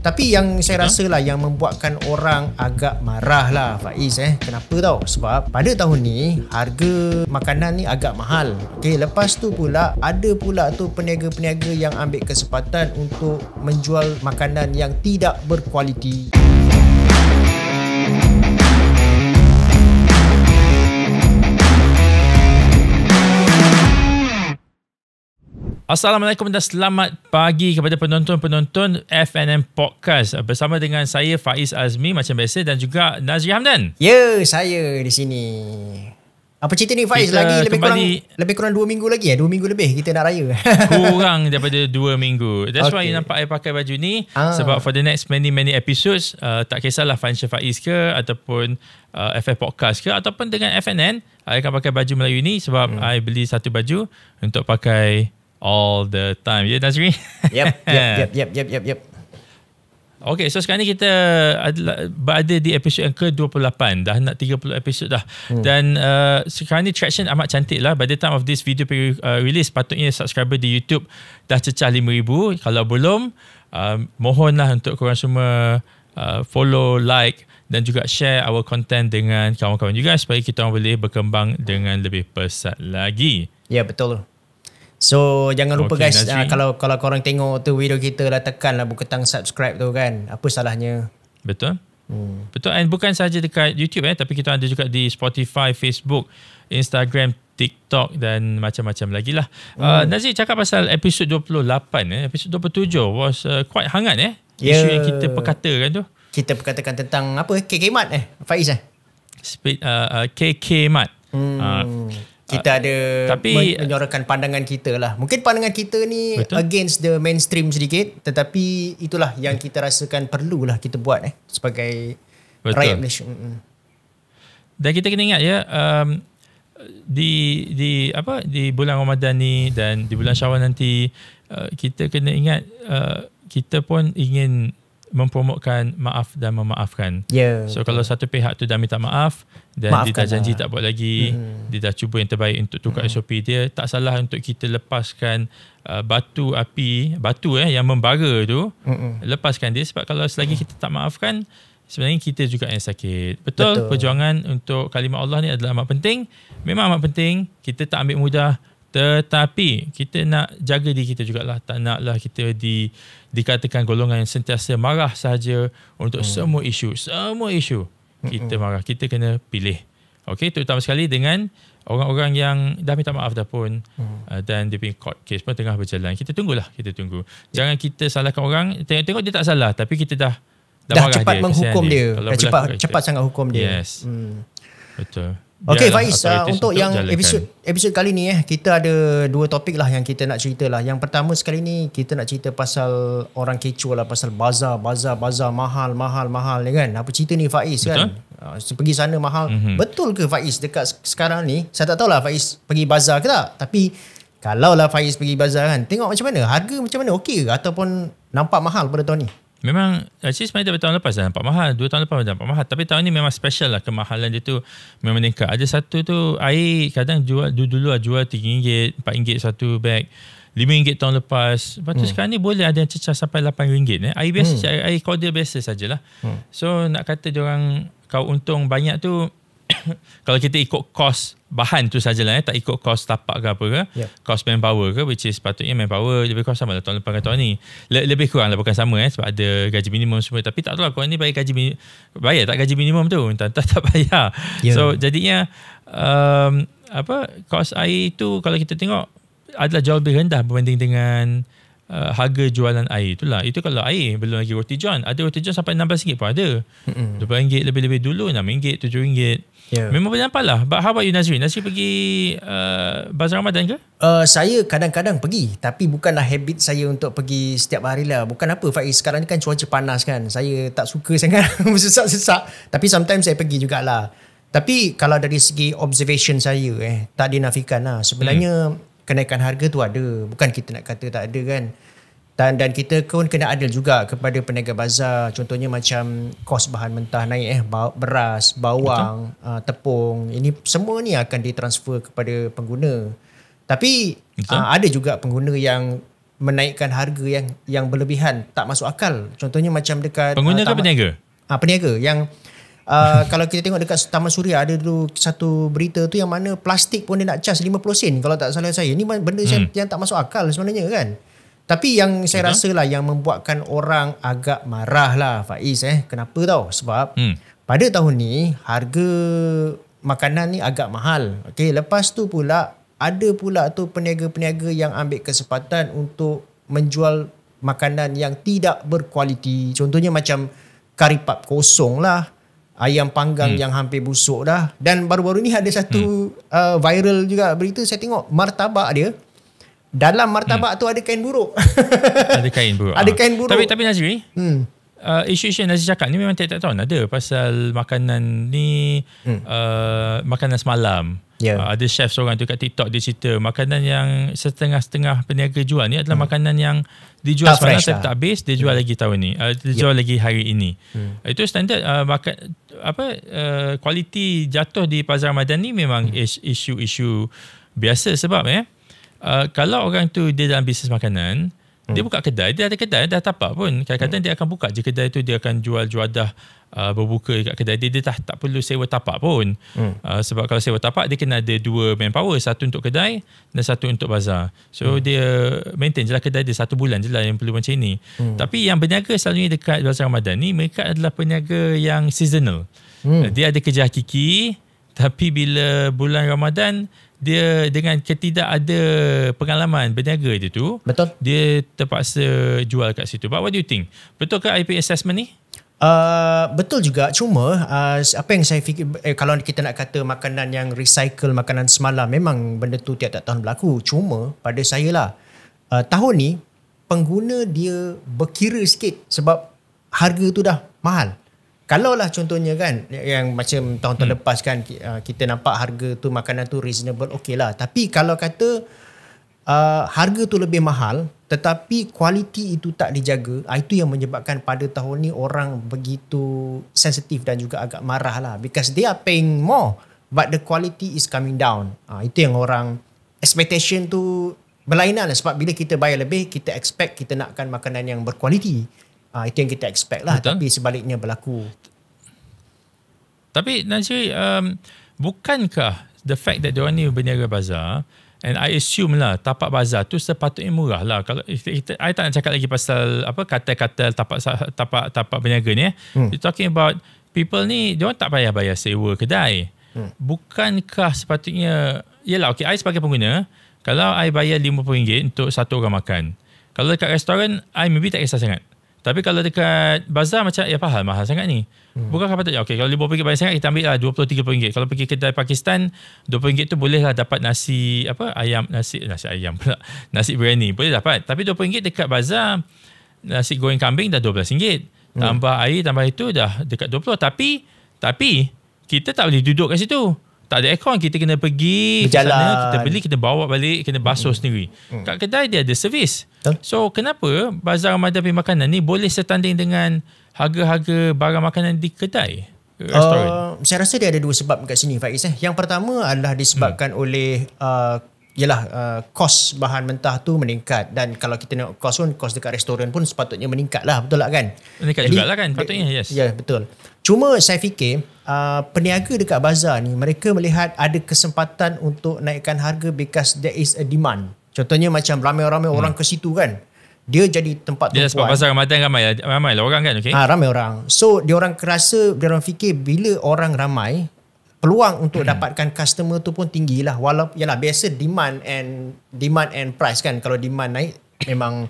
tapi yang saya rasa lah yang membuatkan orang agak marah lah Faiz eh kenapa tau sebab pada tahun ni harga makanan ni agak mahal Okay, lepas tu pula ada pula tu peniaga-peniaga yang ambil kesempatan untuk menjual makanan yang tidak berkualiti Assalamualaikum dan selamat pagi kepada penonton-penonton FNM Podcast bersama dengan saya Faiz Azmi macam biasa dan juga Nazri Hamdan. Ya, saya di sini. Apa cerita ni Faiz? Kita lagi lebih kembali, kurang lebih kurang 2 minggu lagi ya, 2 minggu lebih kita nak raya. kurang daripada 2 minggu. That's okay. why you nampak saya pakai baju ni ah. sebab for the next many many episodes uh, tak kisahlah Faiz Faiz ke ataupun uh, FF Podcast ke ataupun dengan FNN, saya akan pakai baju Melayu ni sebab saya hmm. beli satu baju untuk pakai all the time. Ya, yeah, Nazri? Yep, yep, yep, yep, yep, yep, yep. Okay, so sekarang ni kita adalah, berada di episod yang ke-28. Dah nak 30 episod dah. Hmm. Dan uh, sekarang ni traction amat cantik lah. By the time of this video uh, release, patutnya subscriber di YouTube dah cecah 5,000. Kalau belum, uh, mohonlah untuk korang semua uh, follow, like dan juga share our content dengan kawan-kawan juga supaya kita boleh berkembang dengan lebih pesat lagi. Ya, yeah, betul. Betul. So jangan lupa okay, guys uh, kalau kalau korang tengok tu video kita lah tekanlah buketang subscribe tu kan. Apa salahnya? Betul. Hmm. Betul and bukan sahaja dekat YouTube eh tapi kita ada juga di Spotify, Facebook, Instagram, TikTok dan macam-macam lagi lah. Ah, hmm. Uh, Nazir cakap pasal episod 28 eh episod 27 was uh, quite hangat eh. Yeah. Isu yang kita perkatakan tu. Kita perkatakan tentang apa? KK Mat eh? Faiz eh? Speed, uh, uh, KK Mat. Hmm. Uh, kita ah, ada tapi, menyorakan pandangan kita lah. Mungkin pandangan kita ni betul. against the mainstream sedikit tetapi itulah yang kita rasakan perlulah kita buat eh sebagai betul. rakyat Malaysia. Dan kita kena ingat ya um, di di apa di bulan Ramadan ni dan di bulan Syawal nanti uh, kita kena ingat uh, kita pun ingin mempromokkan maaf dan memaafkan. Yeah, so betul. kalau satu pihak tu dah minta maaf dan Maafkan dia dah janji lah. tak buat lagi, mm. dia dah cuba yang terbaik untuk tukar mm. SOP dia, tak salah untuk kita lepaskan uh, batu api, batu eh yang membara tu, Mm-mm. lepaskan dia sebab kalau selagi mm. kita tak maafkan, sebenarnya kita juga yang sakit. Betul, betul. perjuangan untuk kalimah Allah ni adalah amat penting. Memang amat penting, kita tak ambil mudah. Tetapi kita nak jaga diri kita jugalah. Tak naklah kita di dikatakan golongan yang sentiasa marah saja untuk hmm. semua isu. Semua isu kita hmm. marah. Kita kena pilih. okay terutama sekali dengan orang-orang yang dah minta maaf dah pun hmm. uh, dan dia court case pun tengah berjalan. Kita tunggulah, kita tunggu. Jangan kita salahkan orang. Tengok, tengok dia tak salah tapi kita dah dah, dah marah cepat menghukum dia. dia. dia. Dah cepat cepat sangat hukum dia. Yes. Hmm. Betul. Okay ya, Faiz, uh, untuk yang episod episod kali ni eh, kita ada dua topik lah yang kita nak cerita lah. Yang pertama sekali ni kita nak cerita pasal orang kecoh lah, pasal bazar, bazar, bazar, mahal, mahal, mahal ni kan. Apa cerita ni Faiz kan? Betul? kan? Uh, pergi sana mahal. Mm-hmm. Betul ke Faiz dekat sekarang ni? Saya tak tahulah Faiz pergi bazar ke tak. Tapi kalau lah Faiz pergi bazar kan, tengok macam mana? Harga macam mana? Okey ke? Ataupun nampak mahal pada tahun ni? Memang actually sebenarnya daripada tahun lepas dah nampak mahal. Dua tahun lepas dah nampak mahal. Tapi tahun ni memang special lah kemahalan dia tu memang meningkat. Ada satu tu air kadang jual dulu dulu lah jual RM3, RM4 satu beg. RM5 tahun lepas. Lepas tu hmm. sekarang ni boleh ada yang cecah sampai RM8. Eh. Air biasa, hmm. air, air kodil biasa sajalah. Hmm. So nak kata dia orang kau untung banyak tu kalau kita ikut kos bahan tu sajalah eh, tak ikut kos tapak ke apa ke yeah. Ya. kos manpower ke which is patutnya manpower lebih kurang sama lah tahun lepas dengan tahun ni Le- lebih kurang lah bukan sama eh, sebab ada gaji minimum semua tapi tak tahu lah korang ni bayar gaji minimum bayar tak gaji minimum tu entah, entah tak bayar yeah. so jadinya um, apa kos air tu kalau kita tengok adalah jauh lebih rendah berbanding dengan uh, harga jualan air itulah itu kalau air belum lagi roti john ada roti john sampai 16 ringgit pun ada mm-hmm. lebih-lebih dulu 6 ringgit 7 ringgit Yeah. Memang boleh lah. But how about you Nazri? Nazri pergi uh, Bazar Ramadan ke? Uh, saya kadang-kadang pergi. Tapi bukanlah habit saya untuk pergi setiap hari lah. Bukan apa Faiz. Sekarang ni kan cuaca panas kan. Saya tak suka sangat. Sesak-sesak. tapi sometimes saya pergi jugalah. Tapi kalau dari segi observation saya eh. Tak dinafikan lah. Sebenarnya hmm kenaikan harga tu ada bukan kita nak kata tak ada kan dan dan kita pun kena adil juga kepada peniaga bazar contohnya macam kos bahan mentah naik eh beras bawang uh, tepung ini semua ni akan ditransfer kepada pengguna tapi uh, ada juga pengguna yang menaikkan harga yang yang berlebihan tak masuk akal contohnya macam dekat pengguna uh, ke peniaga uh, peniaga yang Uh, kalau kita tengok dekat Taman Suria ada tu satu berita tu yang mana plastik pun dia nak cas 50 sen kalau tak salah saya. ini benda hmm. yang tak masuk akal sebenarnya kan. Tapi yang saya uh-huh. rasa lah yang membuatkan orang agak marah lah Faiz eh. Kenapa tau? Sebab hmm. pada tahun ni harga makanan ni agak mahal. Okay, lepas tu pula ada pula tu peniaga-peniaga yang ambil kesempatan untuk menjual makanan yang tidak berkualiti. Contohnya macam karipap kosong lah ayam panggang hmm. yang hampir busuk dah dan baru-baru ni ada satu hmm. uh, viral juga berita saya tengok martabak dia dalam martabak hmm. tu ada kain buruk ada kain buruk ada kain buruk tapi tapi Nazri hmm Uh, isu-isu yang Nazir cakap ni memang tak tahu ada pasal makanan ni hmm. uh, makanan semalam Yeah. Ya. Uh, ada chef seorang tu kat TikTok dia cerita makanan yang setengah-setengah peniaga jual ni adalah hmm. makanan yang dijual tak semalam tapi lah. tak habis dia jual yeah. lagi tahun ni uh, dia ya. jual lagi hari ini hmm. itu standard uh, ah, maka, apa ah, kualiti uh, jatuh di pasar Ramadan ni memang hmm. isu-isu biasa sebab eh uh, kalau orang tu dia dalam bisnes makanan Hmm. Dia buka kedai, dia ada kedai, dah tapak pun. Kadang-kadang hmm. dia akan buka je kedai tu, dia akan jual juadah uh, berbuka dekat kedai dia. Dia tak, tak perlu sewa tapak pun. Hmm. Uh, sebab kalau sewa tapak, dia kena ada dua manpower. Satu untuk kedai dan satu untuk bazar. So hmm. dia maintain je lah kedai dia. Satu bulan je lah yang perlu macam ni. Hmm. Tapi yang berniaga selalunya dekat Bazar Ramadan ni, mereka adalah peniaga yang seasonal. Hmm. Dia ada kerja hakiki, tapi bila bulan Ramadan, dia dengan ketidak ada pengalaman berniaga dia tu betul dia terpaksa jual kat situ but what do you think betul ke IP assessment ni Uh, betul juga cuma uh, apa yang saya fikir eh, kalau kita nak kata makanan yang recycle makanan semalam memang benda tu tiap-tiap tahun berlaku cuma pada saya lah uh, tahun ni pengguna dia berkira sikit sebab harga tu dah mahal kalau lah contohnya kan yang macam tahun-tahun hmm. lepas kan ah, kita nampak harga tu makanan tu reasonable okey lah tapi kalau kata uh, harga tu lebih mahal tetapi kualiti itu tak dijaga ah, itu yang menyebabkan pada tahun ni orang begitu sensitif dan juga agak marah lah because they are paying more but the quality is coming down uh, itu yang orang expectation tu berlainan lah sebab bila kita bayar lebih kita expect kita nakkan makanan yang berkualiti Ah, itu yang kita expect lah. Betul. Tapi sebaliknya berlaku. Tapi Najri, um, bukankah the fact that diorang ni berniaga bazar and I assume lah tapak bazar tu sepatutnya murah lah. Kalau kita, I tak nak cakap lagi pasal apa kata-kata tapak tapak tapak berniaga ni. Eh. Hmm. You talking about people ni, diorang tak payah bayar sewa kedai. Hmm. Bukankah sepatutnya, yelah okay, I sebagai pengguna, kalau I bayar RM50 untuk satu orang makan, kalau dekat restoran, I maybe tak kisah sangat. Tapi kalau dekat bazar macam ya faham mahal sangat ni. Hmm. Bukan kata okey kalau rm pergi banyak sangat kita ambil lah RM23. Kalau pergi kedai Pakistan RM20 tu boleh lah dapat nasi apa ayam nasi nasi ayam pula. Nasi biryani boleh dapat. Tapi RM20 dekat bazar nasi goreng kambing dah RM12. Hmm. Tambah air tambah itu dah dekat RM20 tapi tapi kita tak boleh duduk kat situ tak ada aircon kita kena pergi Berjalan. ke sana kita beli kita bawa balik kena basuh hmm. sendiri hmm. kat kedai dia ada servis huh? so kenapa bazar Ramadan pergi makanan ni boleh setanding dengan harga-harga barang makanan di kedai eh, Uh, saya rasa dia ada dua sebab kat sini Faiz eh. Yang pertama adalah disebabkan hmm. oleh uh, ialah uh, kos bahan mentah tu meningkat dan kalau kita tengok kos pun kos dekat restoran pun sepatutnya meningkat lah betul tak kan meningkat Jadi, jugalah kan Sepatutnya yes ya yeah, betul cuma saya fikir uh, peniaga dekat bazar ni mereka melihat ada kesempatan untuk naikkan harga because there is a demand contohnya macam ramai-ramai hmm. orang ke situ kan dia jadi tempat tumpuan. Dia sebab pasal ramai ramai lah orang kan okey. ha, ramai orang. So dia orang rasa dia orang fikir bila orang ramai peluang untuk hmm. dapatkan customer tu pun tinggi lah walaupun yalah biasa demand and demand and price kan kalau demand naik memang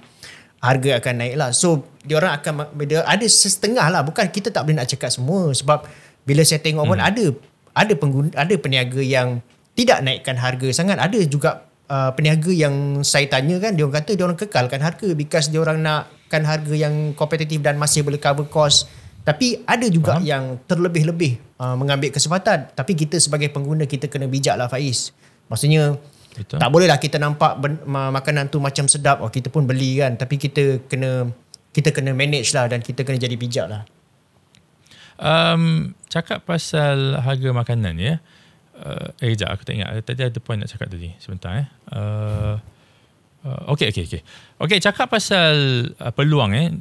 harga akan naik lah so dia orang akan dia ada setengah lah bukan kita tak boleh nak cakap semua sebab bila saya tengok pun hmm. ada ada pengguna ada peniaga yang tidak naikkan harga sangat ada juga uh, peniaga yang saya tanya kan dia orang kata dia orang kekalkan harga because dia orang nakkan harga yang kompetitif dan masih boleh cover cost tapi ada juga Faham? yang terlebih-lebih uh, mengambil kesempatan. Tapi kita sebagai pengguna kita kena bijaklah, Faiz. Maksudnya Betul. tak bolehlah kita nampak ben- makanan tu macam sedap. Oh, kita pun beli kan. Tapi kita kena kita kena manage lah dan kita kena jadi bijak lah. Um, cakap pasal harga makanan ya. Uh, eh, sekejap aku tak ingat. Tadi ada point nak cakap tadi. Sebentar eh. Uh, hmm. Uh, okay, okay, okay. Okay, cakap pasal uh, peluang eh.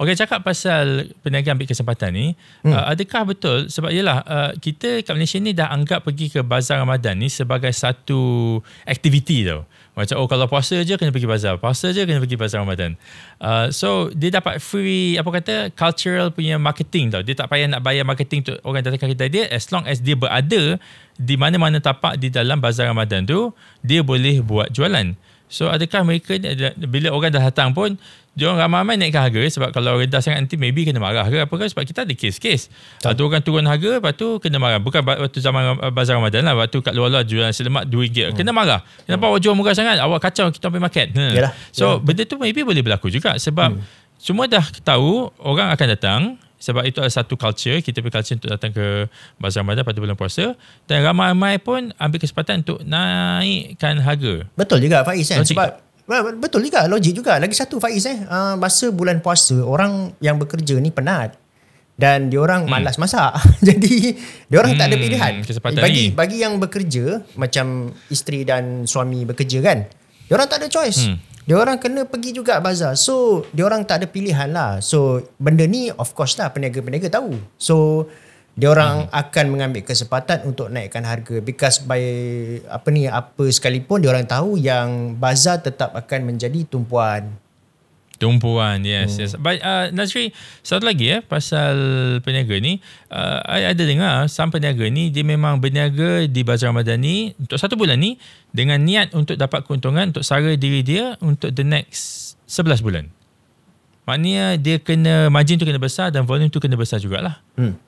Okay, cakap pasal peniaga ambil kesempatan ni. Hmm. Uh, adakah betul? Sebab ialah uh, kita kat Malaysia ni dah anggap pergi ke bazar Ramadan ni sebagai satu aktiviti tau. Macam oh kalau puasa je kena pergi bazar, puasa je kena pergi bazar Ramadan. Uh, so dia dapat free apa kata cultural punya marketing tau. Dia tak payah nak bayar marketing tu orang datang ke dia as long as dia berada di mana-mana tapak di dalam bazar Ramadan tu, dia boleh buat jualan. So adakah mereka bila orang dah datang pun dia ramai-ramai naikkan harga sebab kalau rendah sangat nanti maybe kena marah ke apa ke sebab kita ada kes-kes. Tak. Ada orang turun harga lepas tu kena marah. Bukan waktu zaman bazar Ramadan lah. Waktu kat luar-luar jual nasi lemak rm Hmm. Kena marah. Kenapa hmm. awak jual murah sangat? Awak kacau kita pergi market. Hmm. Yalah. So Yalah. benda tu maybe boleh berlaku juga sebab hmm. semua dah tahu orang akan datang sebab itu ada satu culture kita punya culture untuk datang ke Bazar Ramadan pada bulan puasa dan ramai-ramai pun ambil kesempatan untuk naikkan harga betul juga Faiz kan? sebab betul juga logik juga lagi satu Faiz eh ah, masa bulan puasa orang yang bekerja ni penat dan diorang hmm. malas masak jadi diorang hmm, tak ada hmm, pilihan kesempatan bagi ni. bagi yang bekerja macam isteri dan suami bekerja kan diorang tak ada choice hmm dia orang kena pergi juga bazar. So, dia orang tak ada pilihan lah. So, benda ni of course lah peniaga-peniaga tahu. So, dia orang hmm. akan mengambil kesempatan untuk naikkan harga because by apa ni apa sekalipun dia orang tahu yang bazar tetap akan menjadi tumpuan Tumpuan, yes. Hmm. yes. But uh, Nazri, satu lagi ya, eh, pasal peniaga ni. Uh, ada dengar, sang peniaga ni, dia memang berniaga di Bazar Ramadan ni untuk satu bulan ni dengan niat untuk dapat keuntungan untuk sara diri dia untuk the next 11 bulan. Maknanya dia kena, margin tu kena besar dan volume tu kena besar jugalah. Hmm.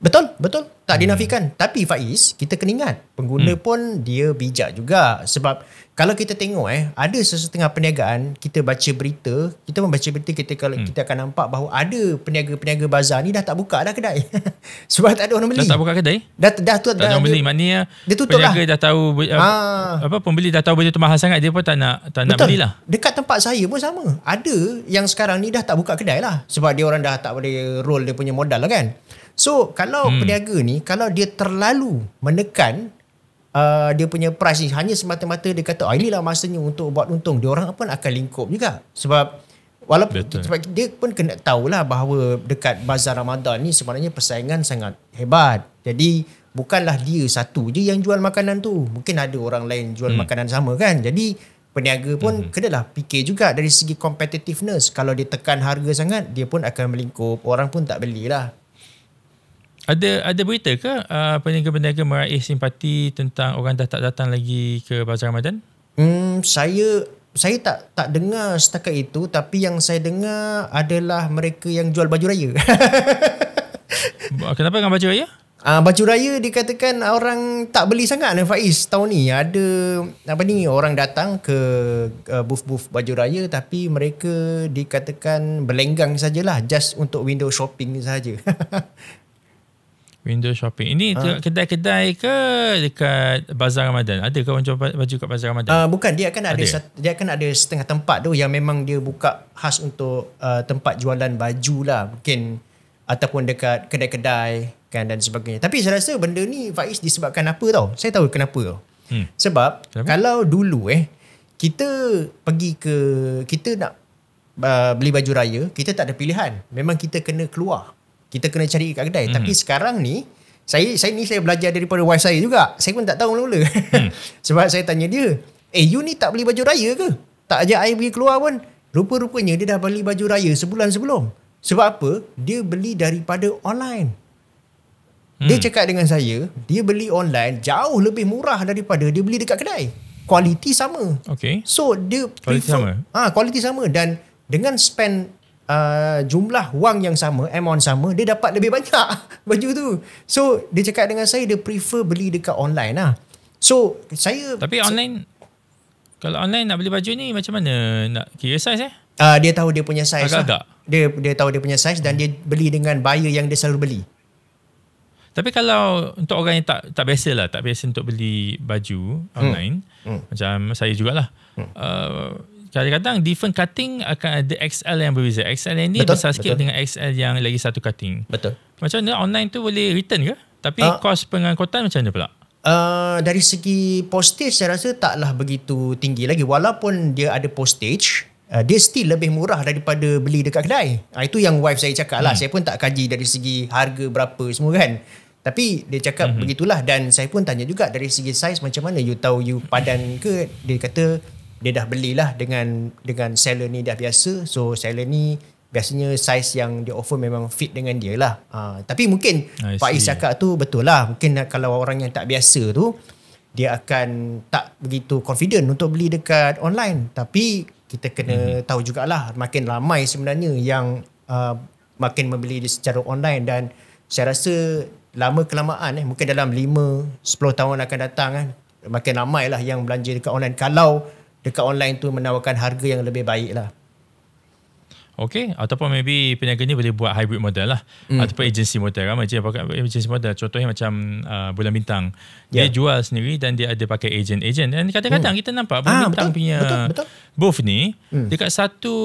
Betul, betul. Tak hmm. dinafikan. Hmm. Tapi Faiz, kita kena ingat, pengguna hmm. pun dia bijak juga. Sebab kalau kita tengok eh, ada sesetengah perniagaan, kita baca berita, kita membaca berita, kita kalau hmm. kita akan nampak bahawa ada peniaga-peniaga bazar ni dah tak buka dah kedai. sebab tak ada orang beli. Dah tak buka kedai? Dah dah tu tak ada orang beli. Dia, Maknanya dia tutup peniaga lah. dah tahu ha. apa pembeli dah tahu benda tu mahal sangat dia pun tak nak tak betul. nak belilah. Dekat tempat saya pun sama. Ada yang sekarang ni dah tak buka kedai lah sebab dia orang dah tak boleh roll dia punya modal lah kan. So kalau hmm. peniaga ni kalau dia terlalu menekan uh, dia punya price ni hanya semata-mata dia kata oh, inilah masanya untuk buat untung dia orang pun akan lingkup juga sebab walaupun sebab dia pun kena tahu lah bahawa dekat bazar Ramadan ni sebenarnya persaingan sangat hebat jadi bukanlah dia satu je yang jual makanan tu mungkin ada orang lain jual hmm. makanan sama kan jadi peniaga pun hmm. lah fikir juga dari segi competitiveness kalau dia tekan harga sangat dia pun akan melingkup orang pun tak belilah ada ada berita ke uh, peniaga-peniaga meraih simpati tentang orang dah tak datang lagi ke Bazar Ramadan? Hmm, saya saya tak tak dengar setakat itu tapi yang saya dengar adalah mereka yang jual baju raya. Kenapa dengan baju raya? uh, baju raya dikatakan orang tak beli sangat ni Faiz tahun ni ada apa ni orang datang ke uh, booth-booth baju raya tapi mereka dikatakan berlenggang sajalah just untuk window shopping saja. Window shopping. Ini ha. kedai-kedai ke dekat Bazar Ramadan? Ada ke orang baju kat Bazar Ramadan? Uh, bukan, dia akan ada, ada. Sat, dia akan ada setengah tempat tu yang memang dia buka khas untuk uh, tempat jualan baju lah. Mungkin ataupun dekat kedai-kedai kan dan sebagainya. Tapi saya rasa benda ni Faiz disebabkan apa tau? Saya tahu kenapa tau. Hmm. Sebab kenapa? kalau dulu eh kita pergi ke kita nak uh, beli baju raya, kita tak ada pilihan. Memang kita kena keluar kita kena cari kat kedai mm. tapi sekarang ni saya saya ni saya belajar daripada wife saya juga saya pun tak tahu mula-mula mm. sebab saya tanya dia eh you ni tak beli baju raya ke tak ajak saya pergi keluar pun rupa-rupanya dia dah beli baju raya sebulan sebelum sebab apa dia beli daripada online mm. dia hmm. cakap dengan saya dia beli online jauh lebih murah daripada dia beli dekat kedai kualiti sama okay. so dia quality sama ah ha, kualiti sama dan dengan spend uh, jumlah wang yang sama, amount sama, dia dapat lebih banyak baju tu. So, dia cakap dengan saya, dia prefer beli dekat online lah. So, saya... Tapi online, saya, kalau online nak beli baju ni, macam mana nak kira saiz eh? Uh, dia tahu dia punya size. Lah. Agak-agak. lah. Dia, dia tahu dia punya saiz dan dia beli dengan buyer yang dia selalu beli. Tapi kalau untuk orang yang tak tak biasa lah, tak biasa untuk beli baju hmm. online, hmm. Hmm. macam saya jugalah, hmm. uh, kadang-kadang different cutting akan ada XL yang berbeza. XL yang ni besar sikit dengan XL yang lagi satu cutting. Betul. Macam mana online tu boleh return ke? Tapi uh, ah. kos pengangkutan macam mana pula? Uh, dari segi postage saya rasa taklah begitu tinggi lagi. Walaupun dia ada postage, uh, dia still lebih murah daripada beli dekat kedai. Uh, itu yang wife saya cakap lah. Hmm. Saya pun tak kaji dari segi harga berapa semua kan. Tapi dia cakap mm-hmm. begitulah dan saya pun tanya juga dari segi saiz macam mana you tahu you padan ke dia kata dia dah belilah dengan dengan seller ni dah biasa so seller ni biasanya size yang dia offer memang fit dengan dia lah uh, tapi mungkin Pak Is cakap tu betul lah mungkin kalau orang yang tak biasa tu dia akan tak begitu confident untuk beli dekat online tapi kita kena mm-hmm. tahu jugalah makin ramai sebenarnya yang uh, makin membeli secara online dan saya rasa lama kelamaan eh, mungkin dalam 5-10 tahun akan datang kan eh, makin ramailah yang belanja dekat online kalau dekat online tu menawarkan harga yang lebih baik lah. Okay, ataupun maybe peniaga ni boleh buat hybrid model lah. Mm. Ataupun agency model. Ramai je pakai agency model. Contohnya macam uh, Bulan Bintang. Dia ya. jual sendiri dan dia ada pakai agent agent Dan kadang-kadang mm. kita nampak ah, Bulan ah, Bintang betul, punya betul, booth ni, mm. dekat satu,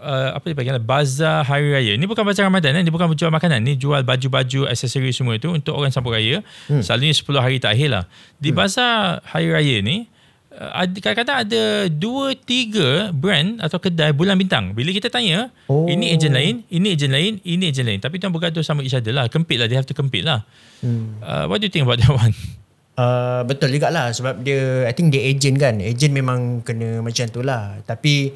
uh, apa dia panggil, bazar hari raya. Ni bukan bazar Ramadan, eh? ni bukan jual makanan. Ni jual baju-baju, aksesori semua itu untuk orang sambut raya. Mm. Selalunya 10 hari terakhir lah. Di mm. bazar hari raya ni, Uh, ada, kadang-kadang ada dua tiga brand atau kedai bulan bintang bila kita tanya oh. ini ejen lain ini ejen lain ini ejen lain tapi tuan bergaduh sama each other lah kempit lah they have to kempit lah hmm. uh, what do you think about that one? Uh, betul juga lah sebab dia I think dia ejen kan ejen memang kena macam tu lah tapi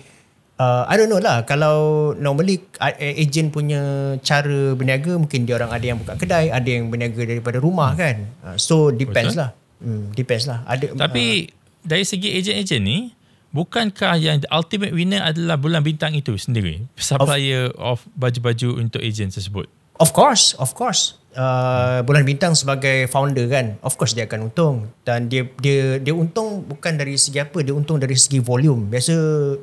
uh, I don't know lah kalau normally uh, ejen uh, punya cara berniaga mungkin dia orang ada yang buka kedai ada yang berniaga daripada rumah kan uh, so depends betul. lah hmm, depends lah ada, tapi uh, dari segi ejen-ejen ni bukankah yang the ultimate winner adalah bulan bintang itu sendiri supplier of, of baju-baju untuk ejen tersebut of course of course Uh, bulan bintang sebagai founder kan of course dia akan untung dan dia dia dia untung bukan dari segi apa dia untung dari segi volume biasa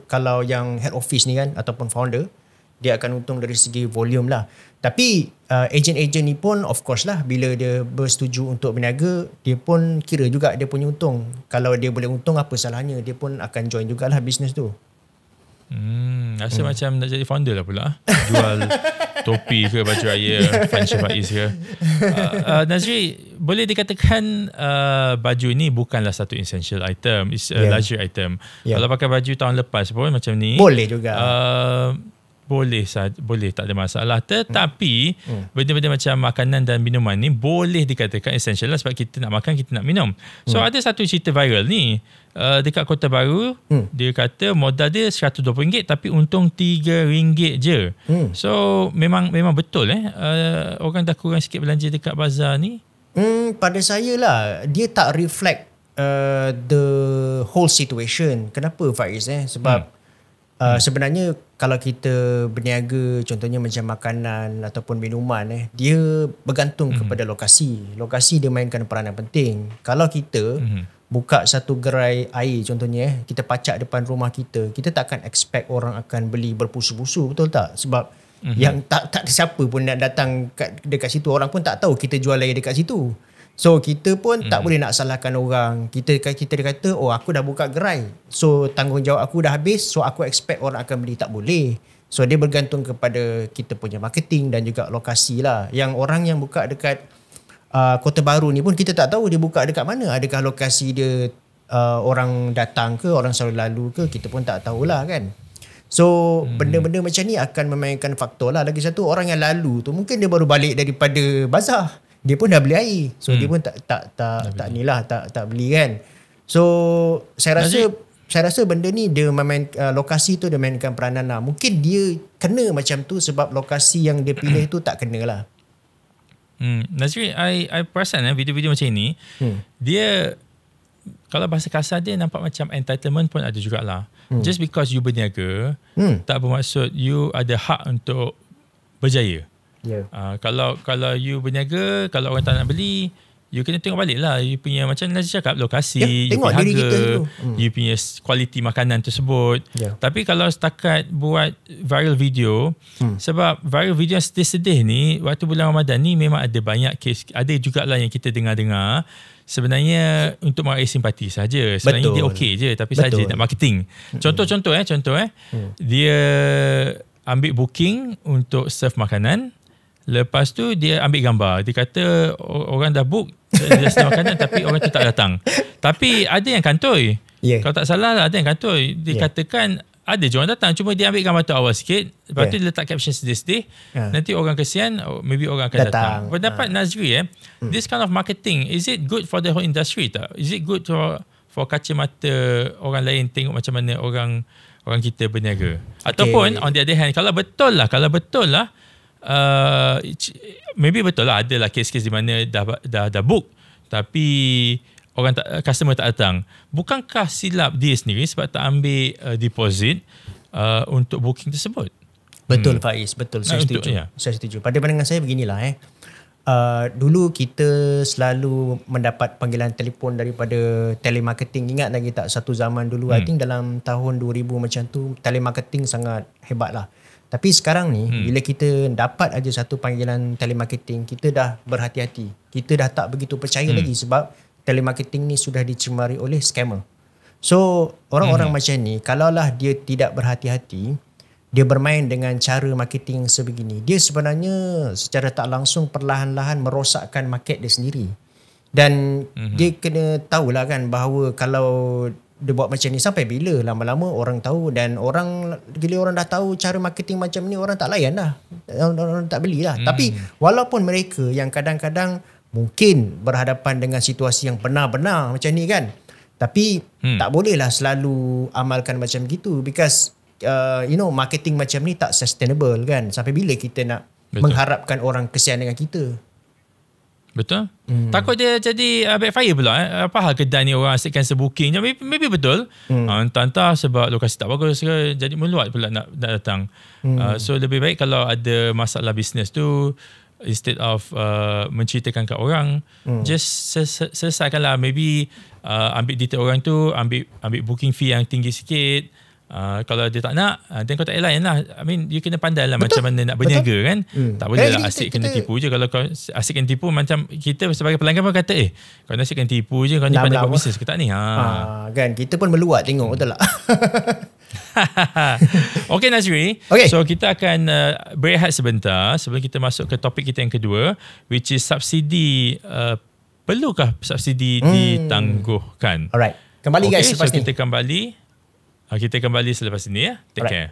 kalau yang head office ni kan ataupun founder dia akan untung dari segi volume lah. Tapi uh, agent-agent ni pun of course lah bila dia bersetuju untuk berniaga dia pun kira juga dia punya untung. Kalau dia boleh untung apa salahnya dia pun akan join jugalah bisnes tu. Hmm, rasa hmm. macam nak jadi founder lah pula. Ah. Jual topi ke baju raya Fancy Faiz ke. Uh, uh, Nazri, boleh dikatakan uh, baju ni bukanlah satu essential item. It's a yeah. luxury item. Yeah. Kalau pakai baju tahun lepas pun macam ni. Boleh juga. Uh, boleh boleh tak ada masalah tetapi hmm. hmm. benda-benda macam makanan dan minuman ni boleh dikatakan essential lah sebab kita nak makan kita nak minum so hmm. ada satu cerita viral ni uh, dekat Kota Baru hmm. dia kata modal dia RM120 tapi untung RM3 je hmm. so memang memang betul eh uh, orang dah kurang sikit belanja dekat bazar ni hmm, pada saya lah dia tak reflect uh, the whole situation kenapa Faiz eh sebab hmm. Uh, sebenarnya kalau kita berniaga contohnya macam makanan ataupun minuman eh dia bergantung hmm kepada lokasi. Lokasi dia mainkan peranan penting. Kalau kita hmm buka satu gerai air contohnya eh kita pacak depan rumah kita, kita tak akan expect orang akan beli berpusu-pusu betul tak? Sebab hmm yang tak tak ada siapa pun nak datang kat, dekat situ orang pun tak tahu kita jual air dekat situ. So kita pun hmm. tak boleh nak salahkan orang. Kita kita dia kata, "Oh, aku dah buka gerai. So tanggungjawab aku dah habis, so aku expect orang akan beli tak boleh." So dia bergantung kepada kita punya marketing dan juga lokasi lah. Yang orang yang buka dekat uh, Kota Baru ni pun kita tak tahu dia buka dekat mana. Adakah lokasi dia uh, orang datang ke, orang selalu lalu ke, kita pun tak tahulah kan. So hmm. benda-benda macam ni akan memainkan faktor lah. Lagi satu orang yang lalu tu mungkin dia baru balik daripada bazar dia pun dah beli air. So hmm. dia pun tak tak tak dah tak nilah tak tak beli kan. So saya rasa Nasib. saya rasa benda ni dia main uh, lokasi tu dia mainkan peranan lah. Mungkin dia kena macam tu sebab lokasi yang dia pilih tu tak kena lah. Hmm, Nasri, I I perasan eh video-video macam ini. Hmm. Dia kalau bahasa kasar dia nampak macam entitlement pun ada jugalah. Hmm. Just because you berniaga, hmm. tak bermaksud you ada hak untuk berjaya. Yeah. Ya. Uh, kalau kalau you berniaga, kalau orang tak nak beli, you kena tengok balik lah. You punya macam Nazir cakap, lokasi, yeah, you punya harga, kita hmm. you punya kualiti makanan tersebut. Yeah. Tapi kalau setakat buat viral video, hmm. sebab viral video sedih-sedih ni, waktu bulan Ramadan ni memang ada banyak kes, ada jugalah yang kita dengar-dengar. Sebenarnya untuk meraih simpati saja. Sebenarnya Betul. dia okey je tapi saja nak marketing. Hmm. Contoh-contoh eh, contoh eh. Hmm. Dia ambil booking untuk serve makanan. Lepas tu dia ambil gambar. Dia kata orang dah book eh, dia sediakan makanan tapi orang tu tak datang. Tapi ada yang kantoi. Yeah. Kalau tak salah lah, ada yang kantoi. Dikatakan ya. yeah. ada je datang cuma dia ambil gambar tu awal sikit. Lepas yeah. tu dia letak caption sedih-sedih. Ha. Yeah. Nanti orang kesian oh, maybe orang akan datang. datang. Pendapat ha. Nazri eh. Hmm. This kind of marketing is it good for the whole industry tak? Is it good for for kacamata orang lain tengok macam mana orang orang kita berniaga? Okay. Ataupun on the other hand kalau betul lah kalau betul lah uh, maybe betul lah ada lah kes-kes di mana dah dah dah book tapi orang tak customer tak datang bukankah silap dia sendiri sebab tak ambil uh, deposit uh, untuk booking tersebut betul hmm. Faiz betul saya nah, setuju untuk, ya. saya setuju pada pandangan saya beginilah eh Uh, dulu kita selalu mendapat panggilan telefon daripada telemarketing ingat lagi tak satu zaman dulu hmm. I think dalam tahun 2000 macam tu telemarketing sangat hebat lah tapi sekarang ni hmm. bila kita dapat aja satu panggilan telemarketing, kita dah berhati-hati. Kita dah tak begitu percaya hmm. lagi sebab telemarketing ni sudah dicemari oleh scammer. So, orang-orang hmm. macam ni kalaulah dia tidak berhati-hati, dia bermain dengan cara marketing sebegini, dia sebenarnya secara tak langsung perlahan-lahan merosakkan market dia sendiri. Dan hmm. dia kena tahulah kan bahawa kalau dia buat macam ni sampai bila lama-lama orang tahu dan orang gila orang dah tahu cara marketing macam ni orang tak layan dah orang tak beli lah hmm. tapi walaupun mereka yang kadang-kadang mungkin berhadapan dengan situasi yang benar-benar macam ni kan tapi hmm. tak bolehlah selalu amalkan macam gitu because uh, you know marketing macam ni tak sustainable kan sampai bila kita nak Betul. mengharapkan orang kesian dengan kita Betul. Hmm. Takut dia jadi uh, backfire pula eh. Uh, Apa hal kedai ni orang asyik cancel booking je. Maybe, maybe betul. Hmm. Uh, sebab lokasi tak bagus ke jadi meluat pula nak, nak datang. Hmm. Uh, so lebih baik kalau ada masalah bisnes tu instead of uh, menceritakan kat orang hmm. just selesaikanlah maybe uh, ambil detail orang tu ambil ambil booking fee yang tinggi sikit. Ah, kalau dia tak nak dan ah, uh, kau tak elain lah I mean you kena pandai lah macam mana nak berniaga Betul. kan hmm. tak boleh eh, lah asyik kena tipu kita, je kalau kau asyik kena tipu macam kita sebagai pelanggan pun kata eh kau asyik kena tipu je kau ni pandai buat bisnes ke tak ni ha. Ha, kan kita pun meluat tengok betul tak okay Nazri okay. So kita akan uh, Berehat sebentar Sebelum kita masuk Ke topik kita yang kedua Which is subsidi uh, Perlukah subsidi hmm. Ditangguhkan Alright Kembali okay, guys so Kita kembali Okay, Kita kembali selepas ini ya. Take Alright. care.